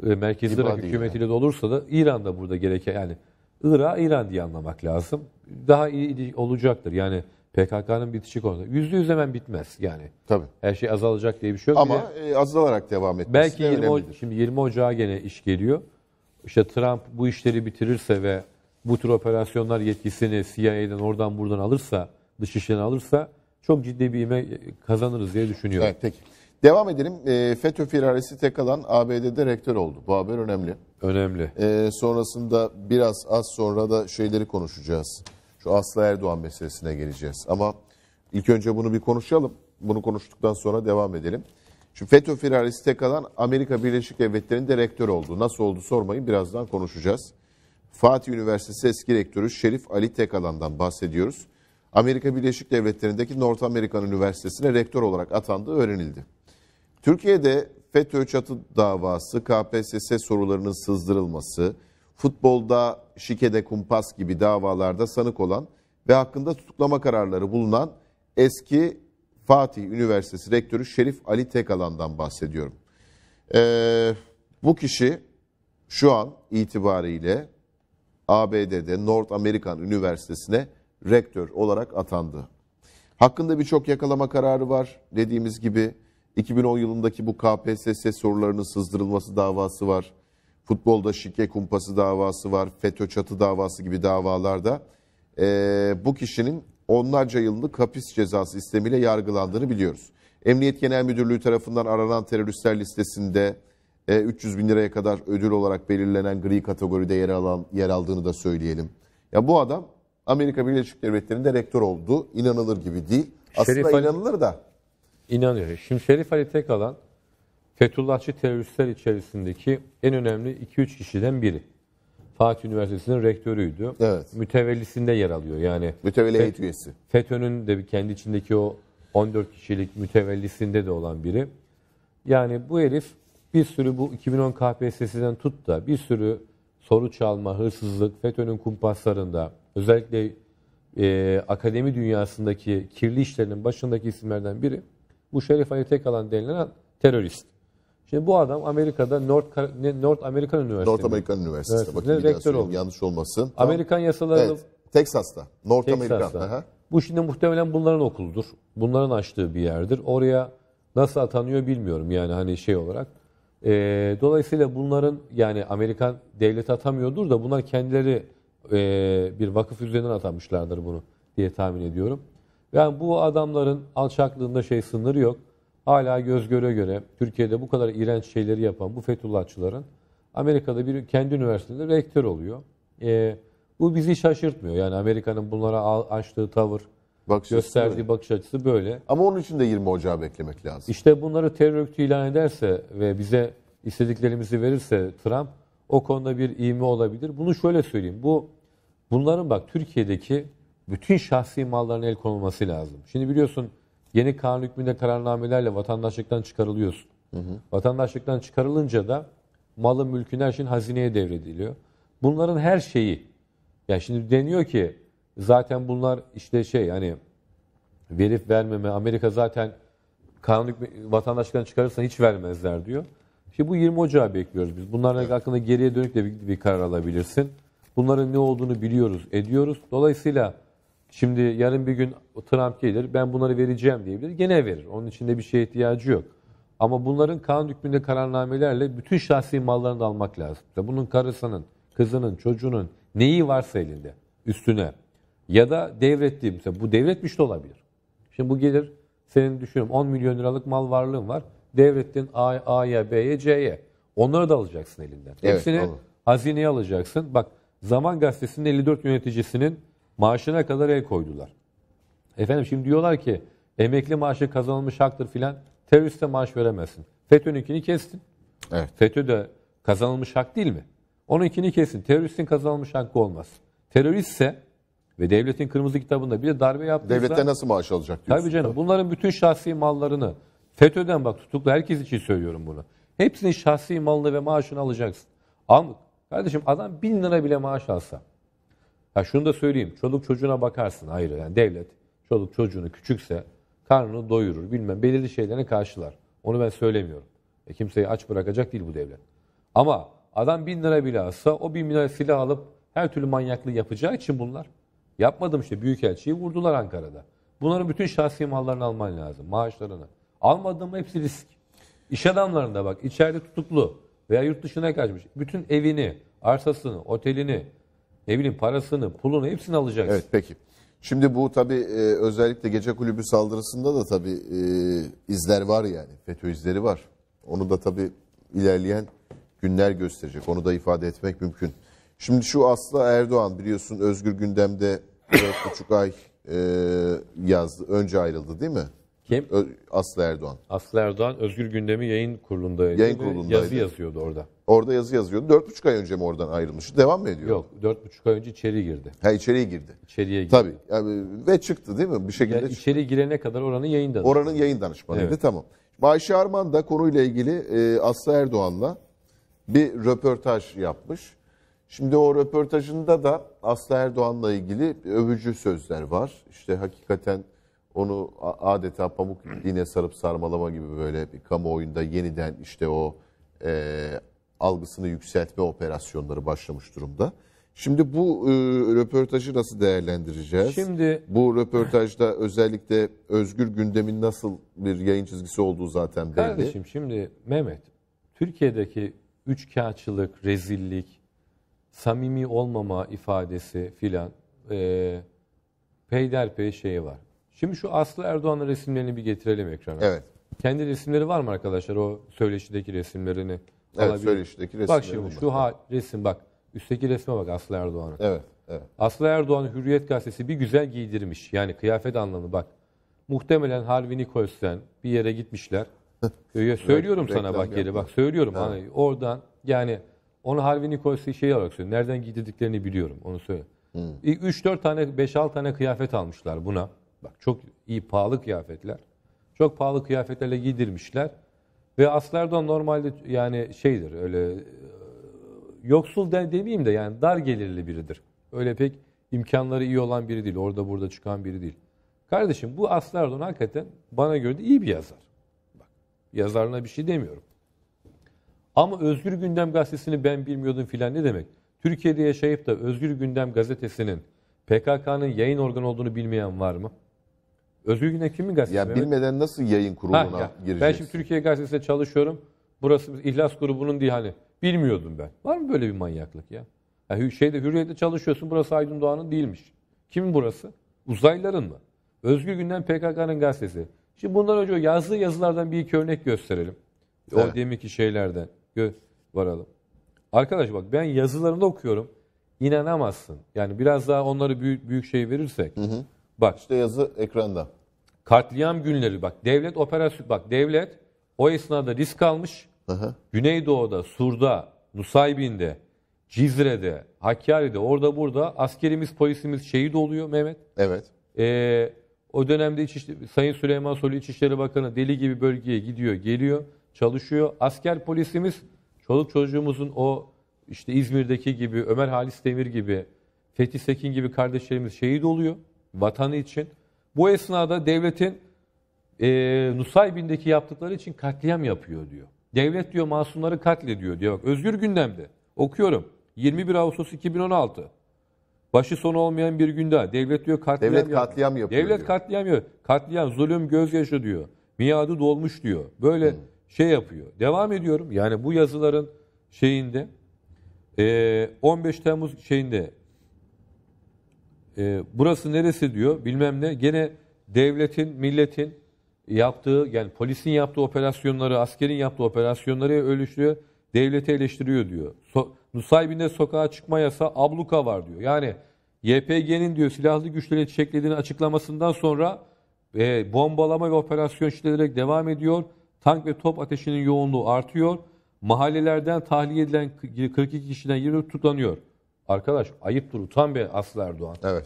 e, Merkez İbadi Irak hükümetiyle yani. de olursa da İran da burada gereken, yani Irak İran diye anlamak lazım. Daha iyi olacaktır. Yani PKK'nın bitişi konuda. Yüzde yüz hemen bitmez yani. Tabii. Her şey azalacak diye bir şey yok. Ama e, azalarak devam etmesi Belki de 20, önemlidir. şimdi 20 Ocağı gene iş geliyor. İşte Trump bu işleri bitirirse ve bu tür operasyonlar yetkisini CIA'den oradan buradan alırsa, dış işlerini alırsa çok ciddi bir ime kazanırız diye düşünüyorum. Evet peki. Devam edelim. E, FETÖ firaresi Tekalan ABD'de rektör oldu. Bu haber önemli. Önemli. E, sonrasında biraz az sonra da şeyleri konuşacağız. Aslı Erdoğan meselesine geleceğiz. Ama ilk önce bunu bir konuşalım. Bunu konuştuktan sonra devam edelim. Şimdi FETÖ firarisi Tekalan Amerika Birleşik Devletleri'nin rektör oldu. Nasıl oldu sormayın birazdan konuşacağız. Fatih Üniversitesi eski rektörü Şerif Ali Tekalan'dan bahsediyoruz. Amerika Birleşik Devletleri'ndeki North American Üniversitesi'ne rektör olarak atandığı öğrenildi. Türkiye'de FETÖ çatı davası, KPSS sorularının sızdırılması, futbolda şikede kumpas gibi davalarda sanık olan ve hakkında tutuklama kararları bulunan eski Fatih Üniversitesi Rektörü Şerif Ali Tekalan'dan bahsediyorum. Ee, bu kişi şu an itibariyle ABD'de North American Üniversitesi'ne rektör olarak atandı. Hakkında birçok yakalama kararı var. Dediğimiz gibi 2010 yılındaki bu KPSS sorularının sızdırılması davası var. Futbolda şike kumpası davası var, FETÖ çatı davası gibi davalarda e, bu kişinin onlarca yıllık hapis cezası istemiyle yargılandığını biliyoruz. Emniyet Genel Müdürlüğü tarafından aranan teröristler listesinde e, 300 bin liraya kadar ödül olarak belirlenen gri kategoride yer, alan, yer aldığını da söyleyelim. Ya bu adam Amerika Birleşik Devletleri'nde rektör oldu. İnanılır gibi değil. Aslında Şerif Ali, inanılır da. İnanıyor. Şimdi Şerif Ali Tekalan Fethullahçı teröristler içerisindeki en önemli 2-3 kişiden biri. Fatih Üniversitesi'nin rektörüydü. Evet. Mütevellisinde yer alıyor yani. Mütevelli heyet üyesi. FETÖ'nün de kendi içindeki o 14 kişilik mütevellisinde de olan biri. Yani bu herif bir sürü bu 2010 KPSS'den tut da bir sürü soru çalma, hırsızlık, FETÖ'nün kumpaslarında özellikle e, akademi dünyasındaki kirli işlerinin başındaki isimlerden biri bu Şerif Ali Tekalan denilen terörist. Şimdi bu adam Amerika'da North, North American Üniversitesi. North American Üniversitesi. Bakın rektör oldu. Yanlış olmasın. Amerikan yasaları... Evet, Texas'ta. North Texas'ta. Bu şimdi muhtemelen bunların okuludur. Bunların açtığı bir yerdir. Oraya nasıl atanıyor bilmiyorum yani hani şey olarak. E, dolayısıyla bunların yani Amerikan devleti atamıyordur da bunlar kendileri e, bir vakıf üzerinden atamışlardır bunu diye tahmin ediyorum. Yani bu adamların alçaklığında şey sınırı yok hala göz göre göre Türkiye'de bu kadar iğrenç şeyleri yapan bu Fethullahçıların Amerika'da bir kendi üniversitede rektör oluyor. E, bu bizi şaşırtmıyor. Yani Amerika'nın bunlara açtığı tavır, bakış gösterdiği böyle. bakış açısı böyle. Ama onun için de 20 Ocağı beklemek lazım. İşte bunları terör örgütü ilan ederse ve bize istediklerimizi verirse Trump o konuda bir iğme olabilir. Bunu şöyle söyleyeyim. Bu bunların bak Türkiye'deki bütün şahsi malların el konulması lazım. Şimdi biliyorsun Yeni kanun hükmünde kararnamelerle vatandaşlıktan çıkarılıyorsun. Hı hı. Vatandaşlıktan çıkarılınca da malı mülkün her şeyin hazineye devrediliyor. Bunların her şeyi yani şimdi deniyor ki zaten bunlar işte şey hani verip vermeme Amerika zaten kanun vatandaşlıktan çıkarırsan hiç vermezler diyor. İşte bu 20 Ocağı bekliyoruz biz. Bunlarla evet. hakkında geriye dönük de bir, bir karar alabilirsin. Bunların ne olduğunu biliyoruz, ediyoruz. Dolayısıyla Şimdi yarın bir gün Trump gelir ben bunları vereceğim diyebilir. Gene verir. Onun içinde bir şeye ihtiyacı yok. Ama bunların kanun hükmünde kararnamelerle bütün şahsi mallarını almak lazım. Bunun karısının, kızının, çocuğunun neyi varsa elinde üstüne ya da devrettiği mesela bu devretmiş de olabilir. Şimdi bu gelir senin düşünün 10 milyon liralık mal varlığın var. Devrettin A'ya, B'ye, C'ye. Onları da alacaksın elinden. Evet, Hepsini olur. hazineye alacaksın. Bak Zaman Gazetesi'nin 54 yöneticisinin Maaşına kadar el koydular. Efendim şimdi diyorlar ki emekli maaşı kazanılmış haktır filan teröriste maaş veremezsin. FETÖ'nünkini kestin. Evet. FETÖ de kazanılmış hak değil mi? Onun ikini kesin. Teröristin kazanılmış hakkı olmaz. Teröristse ve devletin kırmızı kitabında bir darbe yaptıysa... Devlette nasıl maaş alacak diyorsun. Tabii canım. Bunların bütün şahsi mallarını FETÖ'den bak tutuklu herkes için söylüyorum bunu. Hepsinin şahsi malını ve maaşını alacaksın. Al, kardeşim adam bin lira bile maaş alsa ya şunu da söyleyeyim. Çoluk çocuğuna bakarsın ayrı. Yani devlet çoluk çocuğunu küçükse karnını doyurur. Bilmem belirli şeylerine karşılar. Onu ben söylemiyorum. E, kimseyi aç bırakacak değil bu devlet. Ama adam bin lira bile alsa o bin lira silah alıp her türlü manyaklığı yapacağı için bunlar. Yapmadım işte Büyükelçiyi vurdular Ankara'da. Bunların bütün şahsi mallarını alman lazım. Maaşlarını. Almadığım hepsi risk. İş adamlarında bak içeride tutuklu veya yurt dışına kaçmış. Bütün evini, arsasını, otelini, ne bileyim parasını, pulunu hepsini alacaksın. Evet peki. Şimdi bu tabii e, özellikle gece kulübü saldırısında da tabii e, izler var yani. FETÖ izleri var. Onu da tabii ilerleyen günler gösterecek. Onu da ifade etmek mümkün. Şimdi şu Aslı Erdoğan biliyorsun Özgür Gündem'de 4,5 ay e, yazdı. Önce ayrıldı değil mi? Kim? Aslı Erdoğan. Aslı Erdoğan Özgür Gündem'i yayın kurulundaydı. Yayın kurulundaydı. Yazı yazıyordu orada. Orada yazı yazıyordu. Dört buçuk ay önce mi oradan ayrılmıştı? Devam mı ediyor? Yok. Dört buçuk ay önce içeri girdi. Ha içeriye girdi. İçeriye girdi. Tabii. Yani, ve çıktı değil mi? Bir şekilde yani içeri girene kadar oranın yayın danışmanı. Oranın yayın danışmanıydı. Evet. Tamam. Ayşe Arman da konuyla ilgili e, Aslı Erdoğan'la bir röportaj yapmış. Şimdi o röportajında da Aslı Erdoğan'la ilgili övücü sözler var. İşte hakikaten onu adeta pamuk iğne sarıp sarmalama gibi böyle bir kamuoyunda yeniden işte o e, algısını yükseltme operasyonları başlamış durumda. Şimdi bu e, röportajı nasıl değerlendireceğiz? Şimdi bu röportajda özellikle özgür gündemin nasıl bir yayın çizgisi olduğu zaten belli. Kardeşim şimdi Mehmet, Türkiye'deki üçkağıtçılık, rezillik, samimi olmama ifadesi filan e, peyderpey şeyi var. Şimdi şu Aslı Erdoğan'ın resimlerini bir getirelim ekrana. Evet. Kendi resimleri var mı arkadaşlar o söyleşideki resimlerini? Evet, alabilir. söyleşideki resimlere Bak şimdi şu ha, resim bak. Üstteki resme bak Aslı Erdoğan'ın. Evet, evet. Aslı Erdoğan Hürriyet Gazetesi bir güzel giydirmiş. Yani kıyafet anlamı bak. Muhtemelen Harvey Nichols'ten bir yere gitmişler. Öyle söylüyorum Rek, sana bak geri bak söylüyorum. Evet. Hani oradan yani onu Harvey Nichols'ı şey olarak söylüyorum. Nereden giydirdiklerini biliyorum onu söyle. Hmm. 3-4 tane 5-6 tane kıyafet almışlar buna. Bak çok iyi pahalı kıyafetler. Çok pahalı kıyafetlerle giydirmişler. Ve Aslı Erdoğan normalde yani şeydir öyle yoksul de, demeyeyim de yani dar gelirli biridir. Öyle pek imkanları iyi olan biri değil. Orada burada çıkan biri değil. Kardeşim bu Aslı Erdoğan hakikaten bana göre de iyi bir yazar. Bak, yazarına bir şey demiyorum. Ama Özgür Gündem Gazetesi'ni ben bilmiyordum filan ne demek? Türkiye'de yaşayıp da Özgür Gündem Gazetesi'nin PKK'nın yayın organı olduğunu bilmeyen var mı? Özgür Güne kimin gazetesi? Ya Mehmet? bilmeden nasıl yayın kuruluna ha, ya. gireceksin? Ben şimdi Türkiye Gazetesi'nde çalışıyorum. Burası İhlas grubunun diye hani bilmiyordum ben. Var mı böyle bir manyaklık ya? ya şeyde Hürriyet'te çalışıyorsun. Burası Aydın Doğan'ın değilmiş. Kimin burası? Uzaylıların mı? Özgür Günden PKK'nın gazetesi. Şimdi bundan önce yazdığı yazılardan bir iki örnek gösterelim. Evet. demek ki şeylerden gö varalım. Arkadaş bak ben yazılarını okuyorum. İnanamazsın. Yani biraz daha onları büyük, büyük şey verirsek. Hı hı. Bak. İşte yazı ekranda. Katliam günleri bak devlet operasyon bak devlet o esnada risk almış. Hı Güneydoğu'da, Sur'da, Nusaybin'de, Cizre'de, Hakkari'de orada burada askerimiz polisimiz şehit oluyor Mehmet. Evet. Ee, o dönemde İçiş, Sayın Süleyman Soylu İçişleri Bakanı deli gibi bölgeye gidiyor, geliyor, çalışıyor. Asker polisimiz çoluk çocuğumuzun o işte İzmir'deki gibi Ömer Halis Demir gibi Fethi Sekin gibi kardeşlerimiz şehit oluyor vatanı için. Bu esnada devletin e, Nusaybin'deki yaptıkları için katliam yapıyor diyor. Devlet diyor masumları katlediyor diyor. Bak, özgür gündemde okuyorum 21 Ağustos 2016. Başı sonu olmayan bir günde devlet diyor katliam devlet yapıyor. katliam yapıyor. Devlet diyor. katliam yapıyor. Katliam, zulüm, gözyaşı diyor. Miadı dolmuş diyor. Böyle hmm. şey yapıyor. Devam ediyorum. Yani bu yazıların şeyinde 15 e, Temmuz şeyinde e, burası neresi diyor bilmem ne. Gene devletin, milletin yaptığı yani polisin yaptığı operasyonları, askerin yaptığı operasyonları ölüştürüyor. Devleti eleştiriyor diyor. So Nusaybin'de sokağa çıkma yasa abluka var diyor. Yani YPG'nin diyor silahlı güçlerle çeklediğini açıklamasından sonra e, bombalama ve operasyon şiddeterek devam ediyor. Tank ve top ateşinin yoğunluğu artıyor. Mahallelerden tahliye edilen 42 kişiden 20 tutanıyor. Arkadaş ayıptır utan bir Aslı Erdoğan. Evet.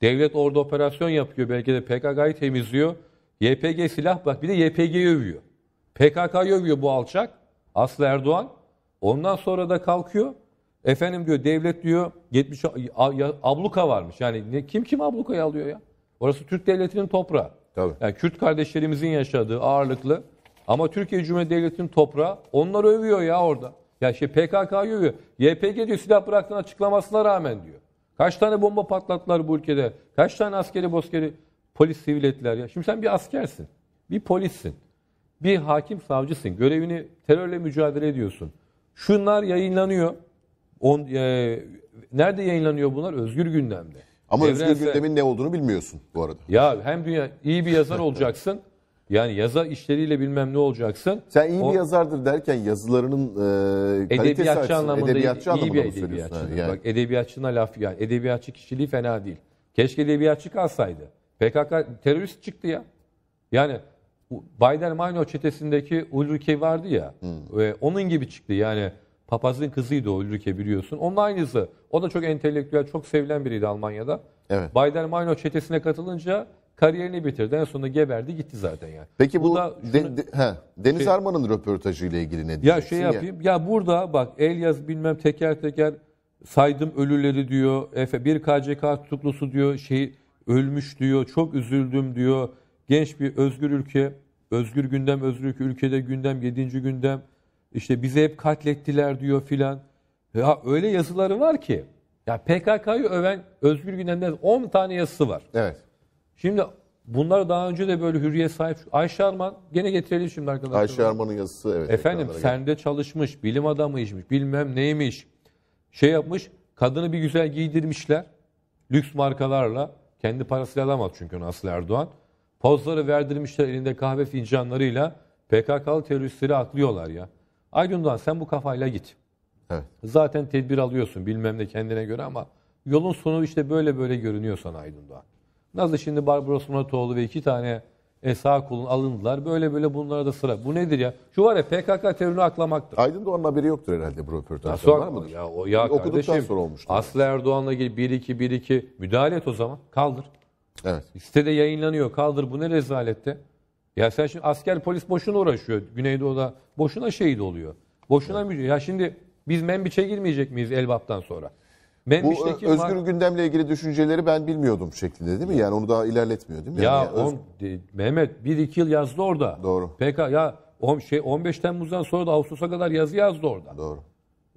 Devlet orada operasyon yapıyor. Belki de PKK'yı temizliyor. YPG silah bak bir de YPG'yi övüyor. PKK'yı övüyor bu alçak. Aslı Erdoğan. Ondan sonra da kalkıyor. Efendim diyor devlet diyor 70 abluka varmış. Yani ne, kim kim ablukayı alıyor ya? Orası Türk devletinin toprağı. Tabii. Yani Kürt kardeşlerimizin yaşadığı ağırlıklı ama Türkiye Cumhuriyeti Devleti'nin toprağı. Onlar övüyor ya orada. Ya şey PKK yürüyor. YPG diyor silah bıraktığını açıklamasına rağmen diyor. Kaç tane bomba patlattılar bu ülkede? Kaç tane askeri boskeri polis sivil ettiler ya? Şimdi sen bir askersin. Bir polissin. Bir hakim savcısın. Görevini terörle mücadele ediyorsun. Şunlar yayınlanıyor. On, e, nerede yayınlanıyor bunlar? Özgür gündemde. Ama Evrensel... özgür gündemin ne olduğunu bilmiyorsun bu arada. Ya hem dünya iyi bir yazar olacaksın. Yani yazar işleriyle bilmem ne olacaksın. Sen iyi bir yazardır derken yazılarının e, kalitesi edebiyatçı açısından, anlamında edebiyatçı iyi, iyi bir edebiyatçı. Yani. Bak edebiyatçına laf yani edebiyatçı kişiliği fena değil. Keşke edebiyatçı kalsaydı. PKK terörist çıktı ya. Yani Biden Mino çetesindeki Ulrike vardı ya. Hmm. E, onun gibi çıktı yani. Papazın kızıydı o Ulrike biliyorsun. Onun aynısı. O da çok entelektüel, çok sevilen biriydi Almanya'da. Evet. Biden Mino çetesine katılınca kariyerini bitirdi. En sonunda geberdi gitti zaten yani. Peki bu, bu da şunu, de, de, he, Deniz şey, Arman'ın röportajı ile ilgili ne diyorsun? Ya şey yapayım. Ya, ya burada bak Elyas bilmem teker teker saydım ölüleri diyor. Efe bir KCK tutuklusu diyor. Şey ölmüş diyor. Çok üzüldüm diyor. Genç bir özgür ülke, özgür gündem, özgür ülke, ülkede gündem, yedinci gündem. İşte bize hep katlettiler diyor filan. Ya öyle yazıları var ki. Ya PKK'yı öven özgür gündemde 10 tane yazısı var. Evet. Şimdi bunlar daha önce de böyle hürriyet sahip. Ayşe Arman gene getirelim şimdi arkadaşlar. Ayşe Arman'ın yazısı evet. Efendim sende çalışmış, bilim adamıymış, bilmem neymiş. Şey yapmış, kadını bir güzel giydirmişler. Lüks markalarla. Kendi parasıyla alamaz çünkü onu Aslı Erdoğan. Pozları verdirmişler elinde kahve fincanlarıyla. PKK'lı teröristleri aklıyorlar ya. Aydın'dan sen bu kafayla git. Evet. Zaten tedbir alıyorsun bilmem ne kendine göre ama yolun sonu işte böyle böyle görünüyor sana Aydın Doğan. Nasıl şimdi Barbaros Muratoğlu ve iki tane Esa kulun alındılar. Böyle böyle bunlara da sıra. Bu nedir ya? Şu var ya PKK terörünü aklamaktır. Aydın Doğan'ın haberi yoktur herhalde bu röportajda. Var mıdır? Ya, o, ya kardeşim, sonra olmuştu. Aslı Erdoğan'la ilgili 1-2-1-2 müdahale et o zaman. Kaldır. Evet. Sitede yayınlanıyor. Kaldır bu ne rezalette? Ya sen şimdi asker polis boşuna uğraşıyor. Güneydoğu'da boşuna şehit oluyor. Boşuna evet. mücadele. Ya şimdi biz Membiç'e girmeyecek miyiz Elbap'tan sonra? Memiş'teki Bu şey e, özgür var... gündemle ilgili düşünceleri ben bilmiyordum şeklinde değil mi? Yani onu daha ilerletmiyor değil mi? Ya yani on, öz... E, Mehmet 1-2 yıl yazdı orada. Doğru. PK ya on, şey 15 Temmuz'dan sonra da Ağustos'a kadar yazı yazdı orada. Doğru.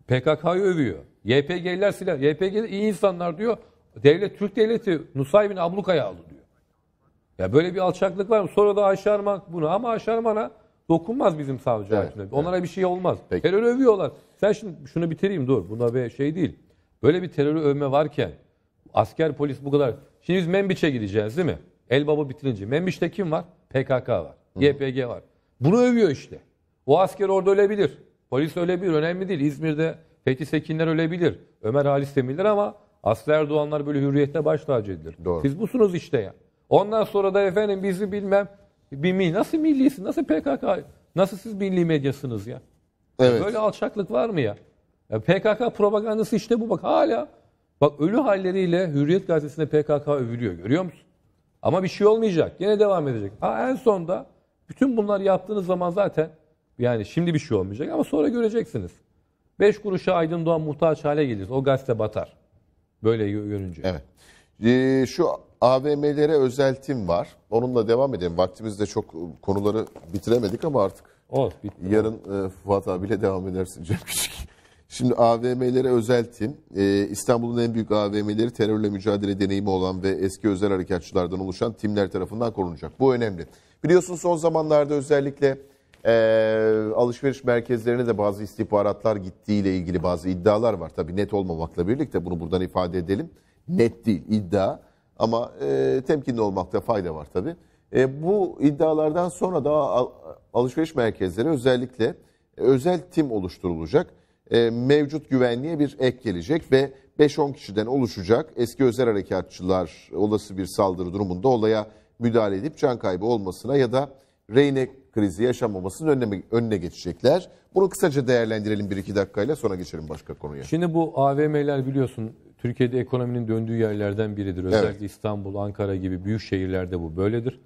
PKK'yı övüyor. YPG'liler silah. YPG iyi insanlar diyor. Devlet Türk devleti Nusaybin ablukaya aldı diyor. Ya böyle bir alçaklık var mı? Sonra da Ayşe bunu ama aşarmana dokunmaz bizim savcı evet, hakimler. Onlara bir şey olmaz. Peki. Terör övüyorlar. Sen şimdi şunu bitireyim dur. Buna bir şey değil. Böyle bir terörü övme varken asker polis bu kadar. Şimdi biz Membiç'e gideceğiz değil mi? Elbaba bitirince. Membiç'te kim var? PKK var. YPG var. Bunu övüyor işte. O asker orada ölebilir. Polis ölebilir. Önemli değil. İzmir'de Fethi Sekinler ölebilir. Ömer Halis Demirler ama Aslı Erdoğanlar böyle hürriyette baş tacı edilir. Doğru. Siz busunuz işte ya. Ondan sonra da efendim bizi bilmem bir mi nasıl millisin nasıl PKK nasıl siz milli medyasınız ya? Evet. Böyle alçaklık var mı ya? Ya PKK propagandası işte bu bak hala. Bak ölü halleriyle Hürriyet Gazetesi'nde PKK övülüyor görüyor musun? Ama bir şey olmayacak. Yine devam edecek. Ha, en sonda bütün bunlar yaptığınız zaman zaten yani şimdi bir şey olmayacak ama sonra göreceksiniz. Beş kuruşa Aydın Doğan muhtaç hale geliriz. O gazete batar. Böyle görünce. Evet. Ee, şu AVM'lere özeltim var. Onunla devam edelim. Vaktimizde çok konuları bitiremedik ama artık Ol, oh, bitti. yarın e, Fuat abiyle devam edersin Cem Küçük. Şimdi AVM'lere özel tim, e, ee, İstanbul'un en büyük AVM'leri terörle mücadele deneyimi olan ve eski özel harekatçılardan oluşan timler tarafından korunacak. Bu önemli. Biliyorsunuz son zamanlarda özellikle e, alışveriş merkezlerine de bazı istihbaratlar gittiğiyle ilgili bazı iddialar var. Tabii net olmamakla birlikte bunu buradan ifade edelim. Net değil iddia ama e, temkinli olmakta fayda var tabii. E, bu iddialardan sonra da alışveriş merkezleri özellikle özel tim oluşturulacak e, mevcut güvenliğe bir ek gelecek ve 5-10 kişiden oluşacak eski özel harekatçılar olası bir saldırı durumunda olaya müdahale edip can kaybı olmasına ya da reyne krizi yaşanmamasının önüne, önüne geçecekler. Bunu kısaca değerlendirelim 1-2 dakikayla sonra geçelim başka konuya. Şimdi bu AVM'ler biliyorsun Türkiye'de ekonominin döndüğü yerlerden biridir. Özellikle evet. İstanbul, Ankara gibi büyük şehirlerde bu böyledir.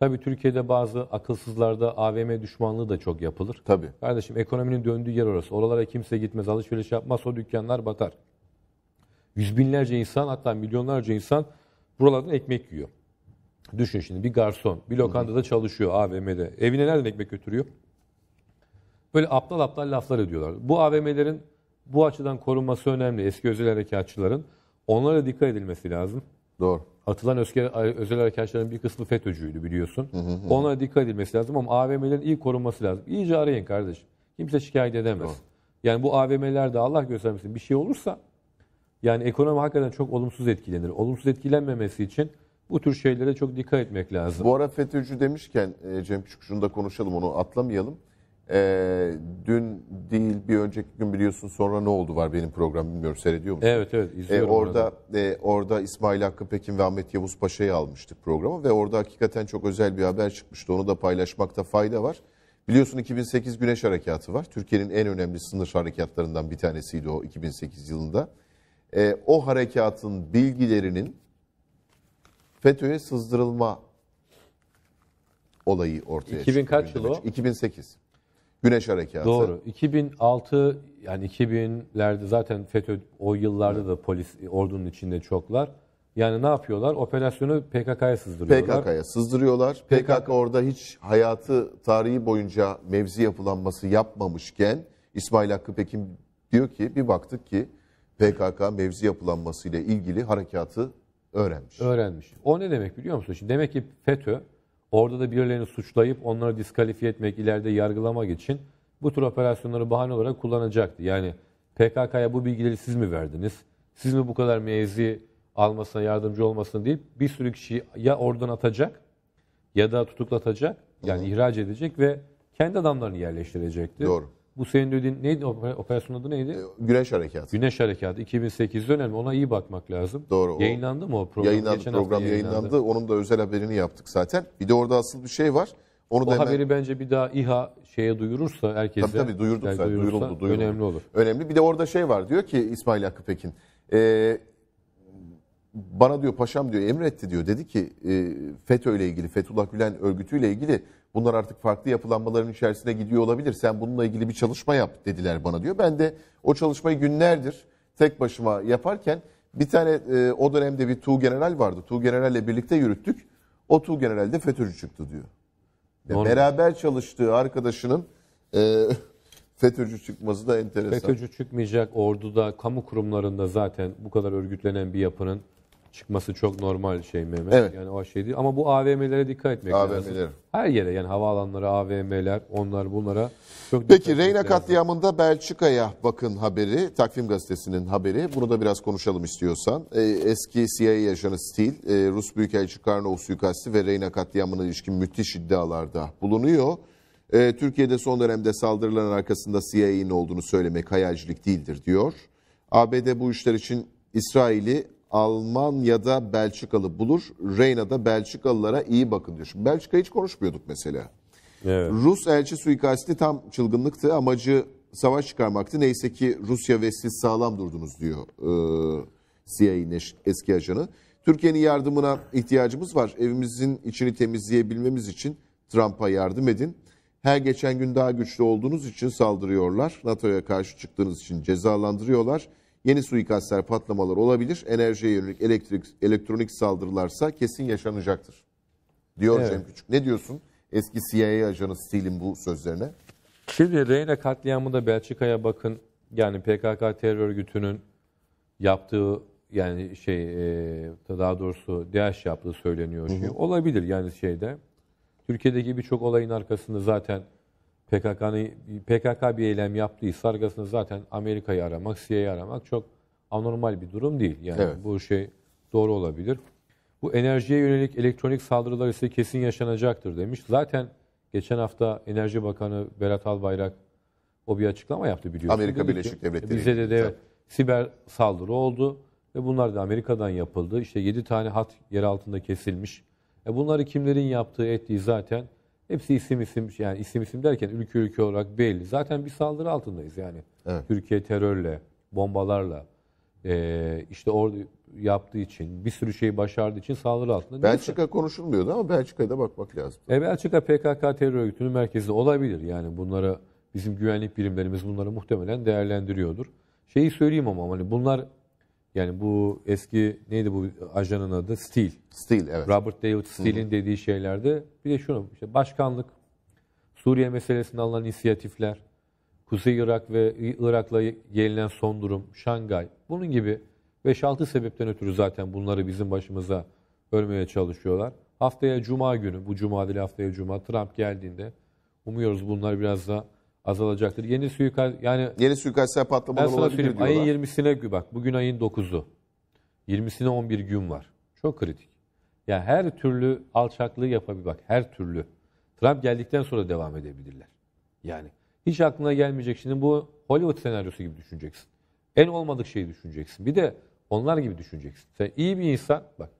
Tabii Türkiye'de bazı akılsızlarda AVM düşmanlığı da çok yapılır. Tabii. Kardeşim ekonominin döndüğü yer orası. Oralara kimse gitmez, alışveriş yapmaz, o dükkanlar batar. Yüz binlerce insan hatta milyonlarca insan buralardan ekmek yiyor. Düşün şimdi bir garson bir lokantada çalışıyor AVM'de. Evine nereden ekmek götürüyor? Böyle aptal aptal laflar ediyorlar. Bu AVM'lerin bu açıdan korunması önemli. Eski özel harekatçıların. Onlara dikkat edilmesi lazım. Doğru. Atılan özel, özel arkadaşların bir kısmı FETÖ'cüydü biliyorsun. Hı hı hı. Onlara dikkat edilmesi lazım ama AVM'lerin iyi korunması lazım. İyice arayın kardeşim. Kimse şikayet edemez. Doğru. Yani bu AVM'lerde Allah göstermesin bir şey olursa yani ekonomi hakikaten çok olumsuz etkilenir. Olumsuz etkilenmemesi için bu tür şeylere çok dikkat etmek lazım. Bu ara FETÖ'cü demişken e, Cem Küçük şunu da konuşalım onu atlamayalım. Ee, dün değil bir önceki gün biliyorsun sonra ne oldu var benim program bilmiyorum seyrediyor musun? Evet evet ee, izliyorum. Ee, orada e, orada İsmail Hakkı Pekin ve Ahmet Yavuz Paşa'yı almıştık programa ve orada hakikaten çok özel bir haber çıkmıştı. Onu da paylaşmakta fayda var. Biliyorsun 2008 Güneş Harekatı var. Türkiye'nin en önemli sınır harekatlarından bir tanesiydi o 2008 yılında. Ee, o harekatın bilgilerinin FETÖ'ye sızdırılma olayı ortaya 2000 çıktı. 2000 kaç yıl o? 2008. Güneş harekatı. Doğru. 2006 yani 2000'lerde zaten FETÖ o yıllarda da polis ordunun içinde çoklar. Yani ne yapıyorlar? Operasyonu PKK'ya sızdırıyorlar. PKK'ya sızdırıyorlar. PKK, PKK orada hiç hayatı tarihi boyunca mevzi yapılanması yapmamışken İsmail Hakkı Pekin diyor ki bir baktık ki PKK mevzi yapılanması ile ilgili harekatı öğrenmiş. Öğrenmiş. O ne demek biliyor musun? Şimdi demek ki FETÖ Orada da birilerini suçlayıp onları diskalifiye etmek, ileride yargılamak için bu tür operasyonları bahane olarak kullanacaktı. Yani PKK'ya bu bilgileri siz mi verdiniz? Siz mi bu kadar meyzi almasına yardımcı olmasına deyip bir sürü kişiyi ya oradan atacak ya da tutuklatacak yani ihraç edecek ve kendi adamlarını yerleştirecekti. Doğru. Bu senin dediğin neydi operasyonun adı neydi? Ee, Güneş Harekatı. Güneş Harekatı 2008'de önemli. Ona iyi bakmak lazım. Doğru. Yayınlandı o. mı o program? Yayınlandı Geçen program yayınlandı. yayınlandı. Onun da özel haberini yaptık zaten. Bir de orada asıl bir şey var. Onu o da hemen... haberi bence bir daha İHA şeye duyurursa herkese. Tabii tabii duyurduk yani zaten. Duyuruldu, duyuruldu. Önemli olur. Önemli. Bir de orada şey var diyor ki İsmail Hakkı Pekin. E, bana diyor paşam diyor emretti diyor. Dedi ki e, FETÖ ile ilgili Fethullah Gülen örgütüyle ilgili Bunlar artık farklı yapılanmaların içerisine gidiyor olabilir. Sen bununla ilgili bir çalışma yap dediler bana diyor. Ben de o çalışmayı günlerdir tek başıma yaparken bir tane e, o dönemde bir Tu General vardı. Tu General'le birlikte yürüttük. O Tu General de FETÖ'cü çıktı diyor. Yani beraber çalıştığı arkadaşının e, FETÖ'cü çıkması da enteresan. FETÖ'cü çıkmayacak orduda, kamu kurumlarında zaten bu kadar örgütlenen bir yapının çıkması çok normal şey Mehmet. Evet. Yani o şey değil. Ama bu AVM'lere dikkat etmek AVM'ler. lazım. Her yere yani havaalanları, AVM'ler, onlar bunlara çok Peki Reyna katliamında Belçika'ya bakın haberi, Takvim Gazetesi'nin haberi. Bunu da biraz konuşalım istiyorsan. Ee, eski CIA ajanı stil, e, Rus Büyükelçi Karnov suikasti ve Reyna katliamına ilişkin müthiş iddialarda bulunuyor. E, Türkiye'de son dönemde saldırıların arkasında CIA'nin olduğunu söylemek hayalcilik değildir diyor. ABD bu işler için İsrail'i Almanya'da Belçikalı bulur. Reyna da Belçikalılara iyi bakın diyor. Şimdi Belçika hiç konuşmuyorduk mesela. Evet. Rus elçi suikasti tam çılgınlıktı. Amacı savaş çıkarmaktı. Neyse ki Rusya ve siz sağlam durdunuz diyor e, CIA'nin eski ajanı. Türkiye'nin yardımına ihtiyacımız var. Evimizin içini temizleyebilmemiz için Trump'a yardım edin. Her geçen gün daha güçlü olduğunuz için saldırıyorlar. NATO'ya karşı çıktığınız için cezalandırıyorlar. Yeni suikastlar, patlamalar olabilir. Enerjiye yönelik elektrik, elektronik saldırılarsa kesin yaşanacaktır. Diyor evet. Cem Küçük. Ne diyorsun eski CIA ajanı Steele'in bu sözlerine? Şimdi Reyna katliamında Belçika'ya bakın. Yani PKK terör örgütünün yaptığı yani şey e, daha doğrusu DAEŞ yaptığı söyleniyor. Şey. Hı hı. Olabilir yani şeyde. Türkiye'deki birçok olayın arkasında zaten PKK'nı PKK bir eylem yaptığı sargasını zaten Amerika'yı aramak, CIA'yı aramak çok anormal bir durum değil. Yani evet. bu şey doğru olabilir. Bu enerjiye yönelik elektronik saldırılar ise kesin yaşanacaktır demiş. Zaten geçen hafta Enerji Bakanı Berat Albayrak o bir açıklama yaptı biliyorsunuz. Amerika Birleşik Devletleri. E, Bize de, de siber saldırı oldu ve bunlar da Amerika'dan yapıldı. İşte 7 tane hat yer altında kesilmiş. E bunları kimlerin yaptığı ettiği zaten Hepsi isim isim yani isim isim derken ülke ülke olarak belli. Zaten bir saldırı altındayız yani. Evet. Türkiye terörle, bombalarla e, işte orada yaptığı için, bir sürü şeyi başardığı için saldırı altında. Belçika Neyse. konuşulmuyordu ama Belçika'ya da bakmak lazım. E, Belçika PKK terör örgütünün merkezi olabilir. Yani bunlara bizim güvenlik birimlerimiz bunları muhtemelen değerlendiriyordur. Şeyi söyleyeyim ama hani bunlar yani bu eski neydi bu ajanın adı? Steel. Steel evet. Robert David Steel'in dediği şeylerde bir de şunu işte başkanlık, Suriye meselesinde alınan inisiyatifler, Kuzey Irak ve Irak'la gelinen son durum, Şangay. Bunun gibi 5-6 sebepten ötürü zaten bunları bizim başımıza örmeye çalışıyorlar. Haftaya Cuma günü, bu Cuma değil haftaya Cuma, Trump geldiğinde umuyoruz bunlar biraz da azalacaktır. Yeni suikast yani yeni suikastlar patlamalar olabilir söyleyeyim, Ayın 20'sine bak. Bugün ayın 9'u. 20'sine 11 gün var. Çok kritik. Yani her türlü alçaklığı yapabilir. Bak her türlü. Trump geldikten sonra devam edebilirler. Yani hiç aklına gelmeyecek. Şimdi bu Hollywood senaryosu gibi düşüneceksin. En olmadık şeyi düşüneceksin. Bir de onlar gibi düşüneceksin. Sen iyi bir insan bak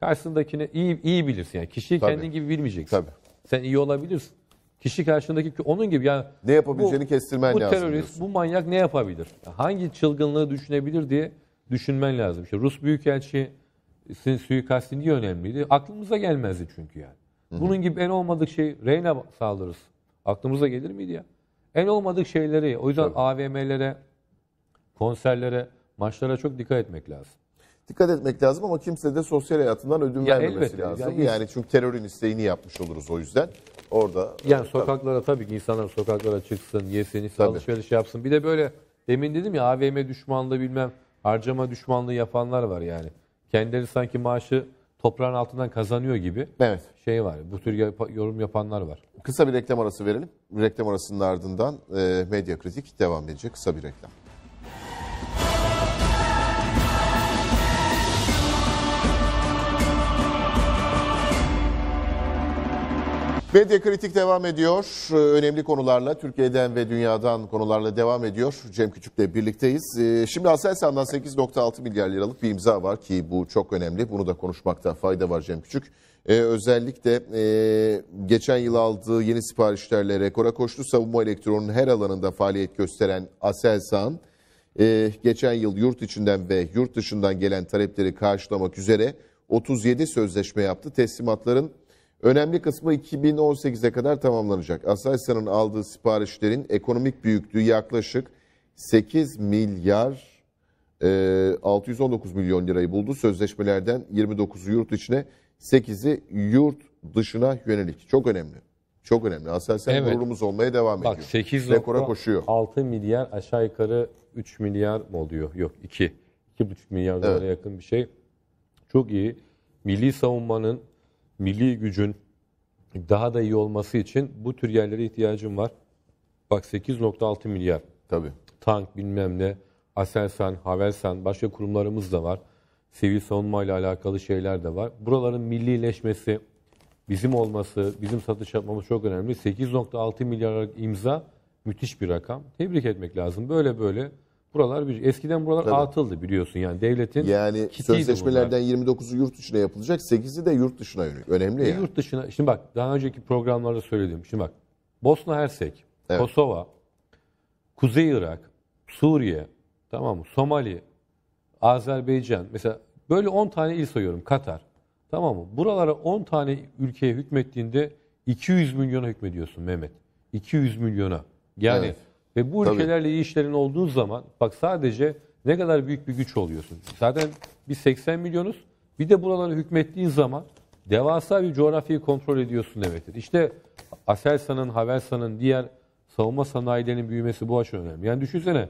karşısındakini iyi iyi bilirsin. Yani kişiyi Tabii. kendin gibi bilmeyeceksin. Tabii. Sen iyi olabilirsin. Kişi karşındaki onun gibi yani ne yapabileceğini bu, kestirmen bu lazım. Bu terörist, diyorsun. bu manyak ne yapabilir? Hangi çılgınlığı düşünebilir diye düşünmen lazım. İşte Rus Büyükelçisi'nin suikasti niye önemliydi? Aklımıza gelmezdi çünkü yani. Bunun gibi en olmadık şey Reyna saldırısı. Aklımıza gelir miydi ya? En olmadık şeyleri o yüzden Tabii. AVM'lere, konserlere, maçlara çok dikkat etmek lazım dikkat etmek lazım ama kimse de sosyal hayatından ödün ya vermemesi elbette, lazım. Yani, yani çünkü terörün isteğini yapmış oluruz o yüzden. Orada yani tabii. E, sokaklara tabii ki insanlar sokaklara çıksın, yesin, alışveriş yapsın. Bir de böyle demin dedim ya AVM düşmanlığı bilmem harcama düşmanlığı yapanlar var yani. Kendileri sanki maaşı toprağın altından kazanıyor gibi evet. şey var. Bu tür yorum yapanlar var. Kısa bir reklam arası verelim. Reklam arasının ardından e, medya kritik devam edecek. Kısa bir reklam. Medya Kritik devam ediyor. Ee, önemli konularla, Türkiye'den ve dünyadan konularla devam ediyor. Cem Küçük'le birlikteyiz. Ee, şimdi Aselsan'dan 8.6 milyar liralık bir imza var ki bu çok önemli. Bunu da konuşmakta fayda var Cem Küçük. Ee, özellikle e, geçen yıl aldığı yeni siparişlerle rekora koştu. Savunma elektro'nun her alanında faaliyet gösteren Aselsan, e, geçen yıl yurt içinden ve yurt dışından gelen talepleri karşılamak üzere 37 sözleşme yaptı. Teslimatların Önemli kısmı 2018'e kadar tamamlanacak. Aselsan'ın aldığı siparişlerin ekonomik büyüklüğü yaklaşık 8 milyar e, 619 milyon lirayı buldu. Sözleşmelerden 29'u yurt içine, 8'i yurt dışına yönelik. Çok önemli. Çok önemli. Aselsan evet. gururumuz olmaya devam Bak, ediyor. 8 Rekora koşuyor. 6 milyar aşağı yukarı 3 milyar mı oluyor? Yok 2. 2,5 milyar dolara evet. yakın bir şey. Çok iyi. Milli savunmanın milli gücün daha da iyi olması için bu tür yerlere ihtiyacım var. Bak 8.6 milyar. Tabii. Tank bilmem ne, Aselsan, Havelsan, başka kurumlarımız da var. Sivil savunma ile alakalı şeyler de var. Buraların millileşmesi, bizim olması, bizim satış yapmamız çok önemli. 8.6 milyar imza müthiş bir rakam. Tebrik etmek lazım. Böyle böyle Buralar bir eskiden buralar Tabii. atıldı biliyorsun yani devletin Yani sözleşmelerden bunlar. 29'u yurt dışına yapılacak, 8'i de yurt dışına yönelik. Önemli ya. yani. Yurt dışına. Şimdi bak daha önceki programlarda söyledim. Şimdi bak Bosna Hersek, evet. Kosova, Kuzey Irak, Suriye, tamam mı? Somali, Azerbaycan mesela böyle 10 tane il sayıyorum Katar. Tamam mı? Buralara 10 tane ülkeye hükmettiğinde 200 milyona hükmediyorsun Mehmet. 200 milyona. Yani evet. Ve bu Tabii. ülkelerle iyi işlerin olduğu zaman bak sadece ne kadar büyük bir güç oluyorsun. Zaten bir 80 milyonuz. Bir de buralara hükmettiğin zaman devasa bir coğrafyayı kontrol ediyorsun demektir. İşte Aselsan'ın, Havelsan'ın, diğer savunma sanayilerinin büyümesi bu açıdan önemli. Yani düşünsene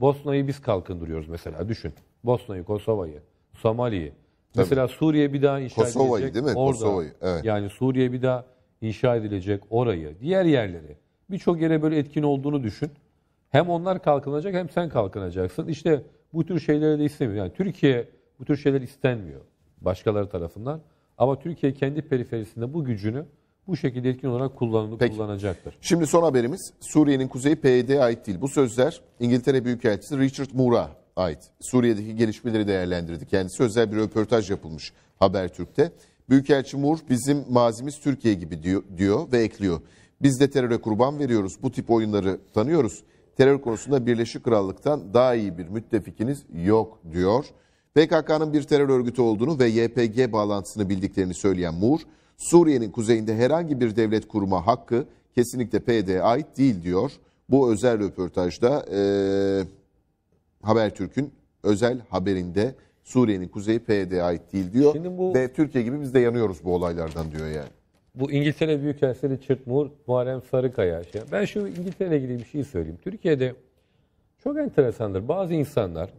Bosna'yı biz kalkındırıyoruz mesela düşün. Bosna'yı, Kosova'yı, Somali'yi. Mesela Suriye bir daha inşa Kosova'yı, edilecek. Kosova'yı değil mi? Orada, Kosova'yı. Evet. Yani Suriye bir daha inşa edilecek orayı, diğer yerleri birçok yere böyle etkin olduğunu düşün. Hem onlar kalkınacak hem sen kalkınacaksın. İşte bu tür şeyleri de istemiyor. Yani Türkiye bu tür şeyler istenmiyor başkaları tarafından. Ama Türkiye kendi periferisinde bu gücünü bu şekilde etkin olarak kullanını Peki. kullanacaktır. Şimdi son haberimiz Suriye'nin kuzeyi PYD'ye ait değil. Bu sözler İngiltere Büyükelçisi Richard Moore'a ait. Suriye'deki gelişmeleri değerlendirdi. Kendisi özel bir röportaj yapılmış Habertürk'te. Büyükelçi Moore bizim mazimiz Türkiye gibi diyor, diyor ve ekliyor. Biz de teröre kurban veriyoruz. Bu tip oyunları tanıyoruz. Terör konusunda Birleşik Krallık'tan daha iyi bir müttefikiniz yok diyor. PKK'nın bir terör örgütü olduğunu ve YPG bağlantısını bildiklerini söyleyen Mur, Suriye'nin kuzeyinde herhangi bir devlet kurma hakkı kesinlikle PD'ye ait değil diyor. Bu özel röportajda e, Habertürk'ün özel haberinde Suriye'nin kuzeyi PYD'ye ait değil diyor. Şimdi bu... Ve Türkiye gibi biz de yanıyoruz bu olaylardan diyor yani bu İngiltere Büyükelçisi Çırt Muğur, Muharrem Sarıkaya. Şey. Ben şu İngiltere ile ilgili bir şey söyleyeyim. Türkiye'de çok enteresandır. Bazı insanlar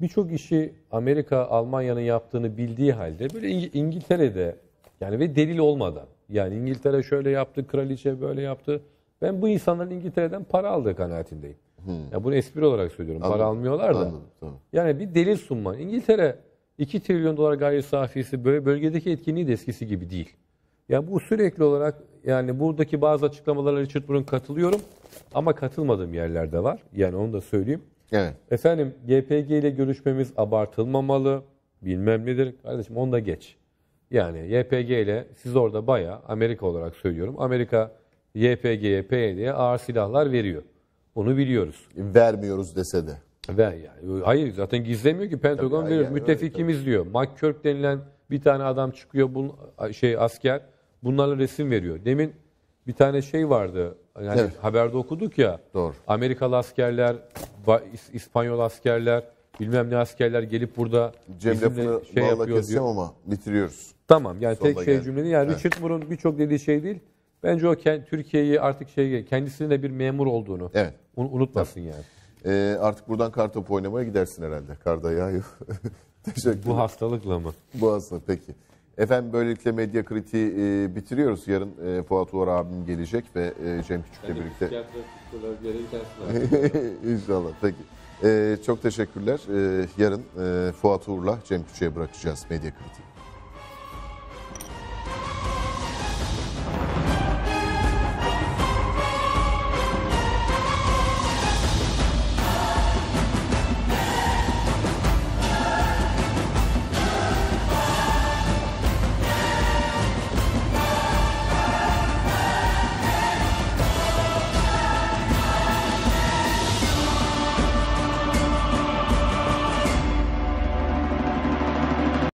birçok işi Amerika, Almanya'nın yaptığını bildiği halde böyle İngiltere'de yani ve delil olmadan yani İngiltere şöyle yaptı, kraliçe böyle yaptı. Ben bu insanların İngiltere'den para aldığı kanaatindeyim. Hmm. Ya bunu espri olarak söylüyorum. Anladım. Para almıyorlar da. Anladım, tamam. Yani bir delil sunman. İngiltere 2 trilyon dolar gayri safisi böyle bölgedeki etkinliği de eskisi gibi değil. Yani bu sürekli olarak yani buradaki bazı açıklamalara Richard Burun katılıyorum ama katılmadığım yerler de var. Yani onu da söyleyeyim. Evet. Efendim YPG ile görüşmemiz abartılmamalı bilmem nedir. Kardeşim onu da geç. Yani YPG ile siz orada baya Amerika olarak söylüyorum. Amerika YPG'ye, PYD'ye ağır silahlar veriyor. Onu biliyoruz. Vermiyoruz dese de. Ver yani. Hayır zaten gizlemiyor ki Pentagon tabii, veriyor. Yani, Müttefikimiz öyle, diyor. McCurk denilen bir tane adam çıkıyor. Bunun şey asker bunlarla resim veriyor. Demin bir tane şey vardı. Yani evet. haberde okuduk ya. Doğru. Amerikalı askerler, İspanyol askerler, bilmem ne askerler gelip burada Cem şey bağla keseceğim ama bitiriyoruz. Tamam yani Sonuna tek şey geldi. cümleni yani evet. Richard Moore'un birçok dediği şey değil. Bence o Türkiye'yi artık şey kendisinin de bir memur olduğunu evet. unutmasın evet. yani. Ee, artık buradan kartop oynamaya gidersin herhalde. Karda yağıyor. Teşekkür Bu hastalıkla mı? Bu hastalık peki. Efendim böylelikle medya kritiği e, bitiriyoruz. Yarın e, Fuat Uğur abim gelecek ve e, Cem Küçük'le birlikte. İnşallah. Peki. E, çok teşekkürler. E, yarın e, Fuat Uğur'la Cem Küçük'e bırakacağız medya kritiği.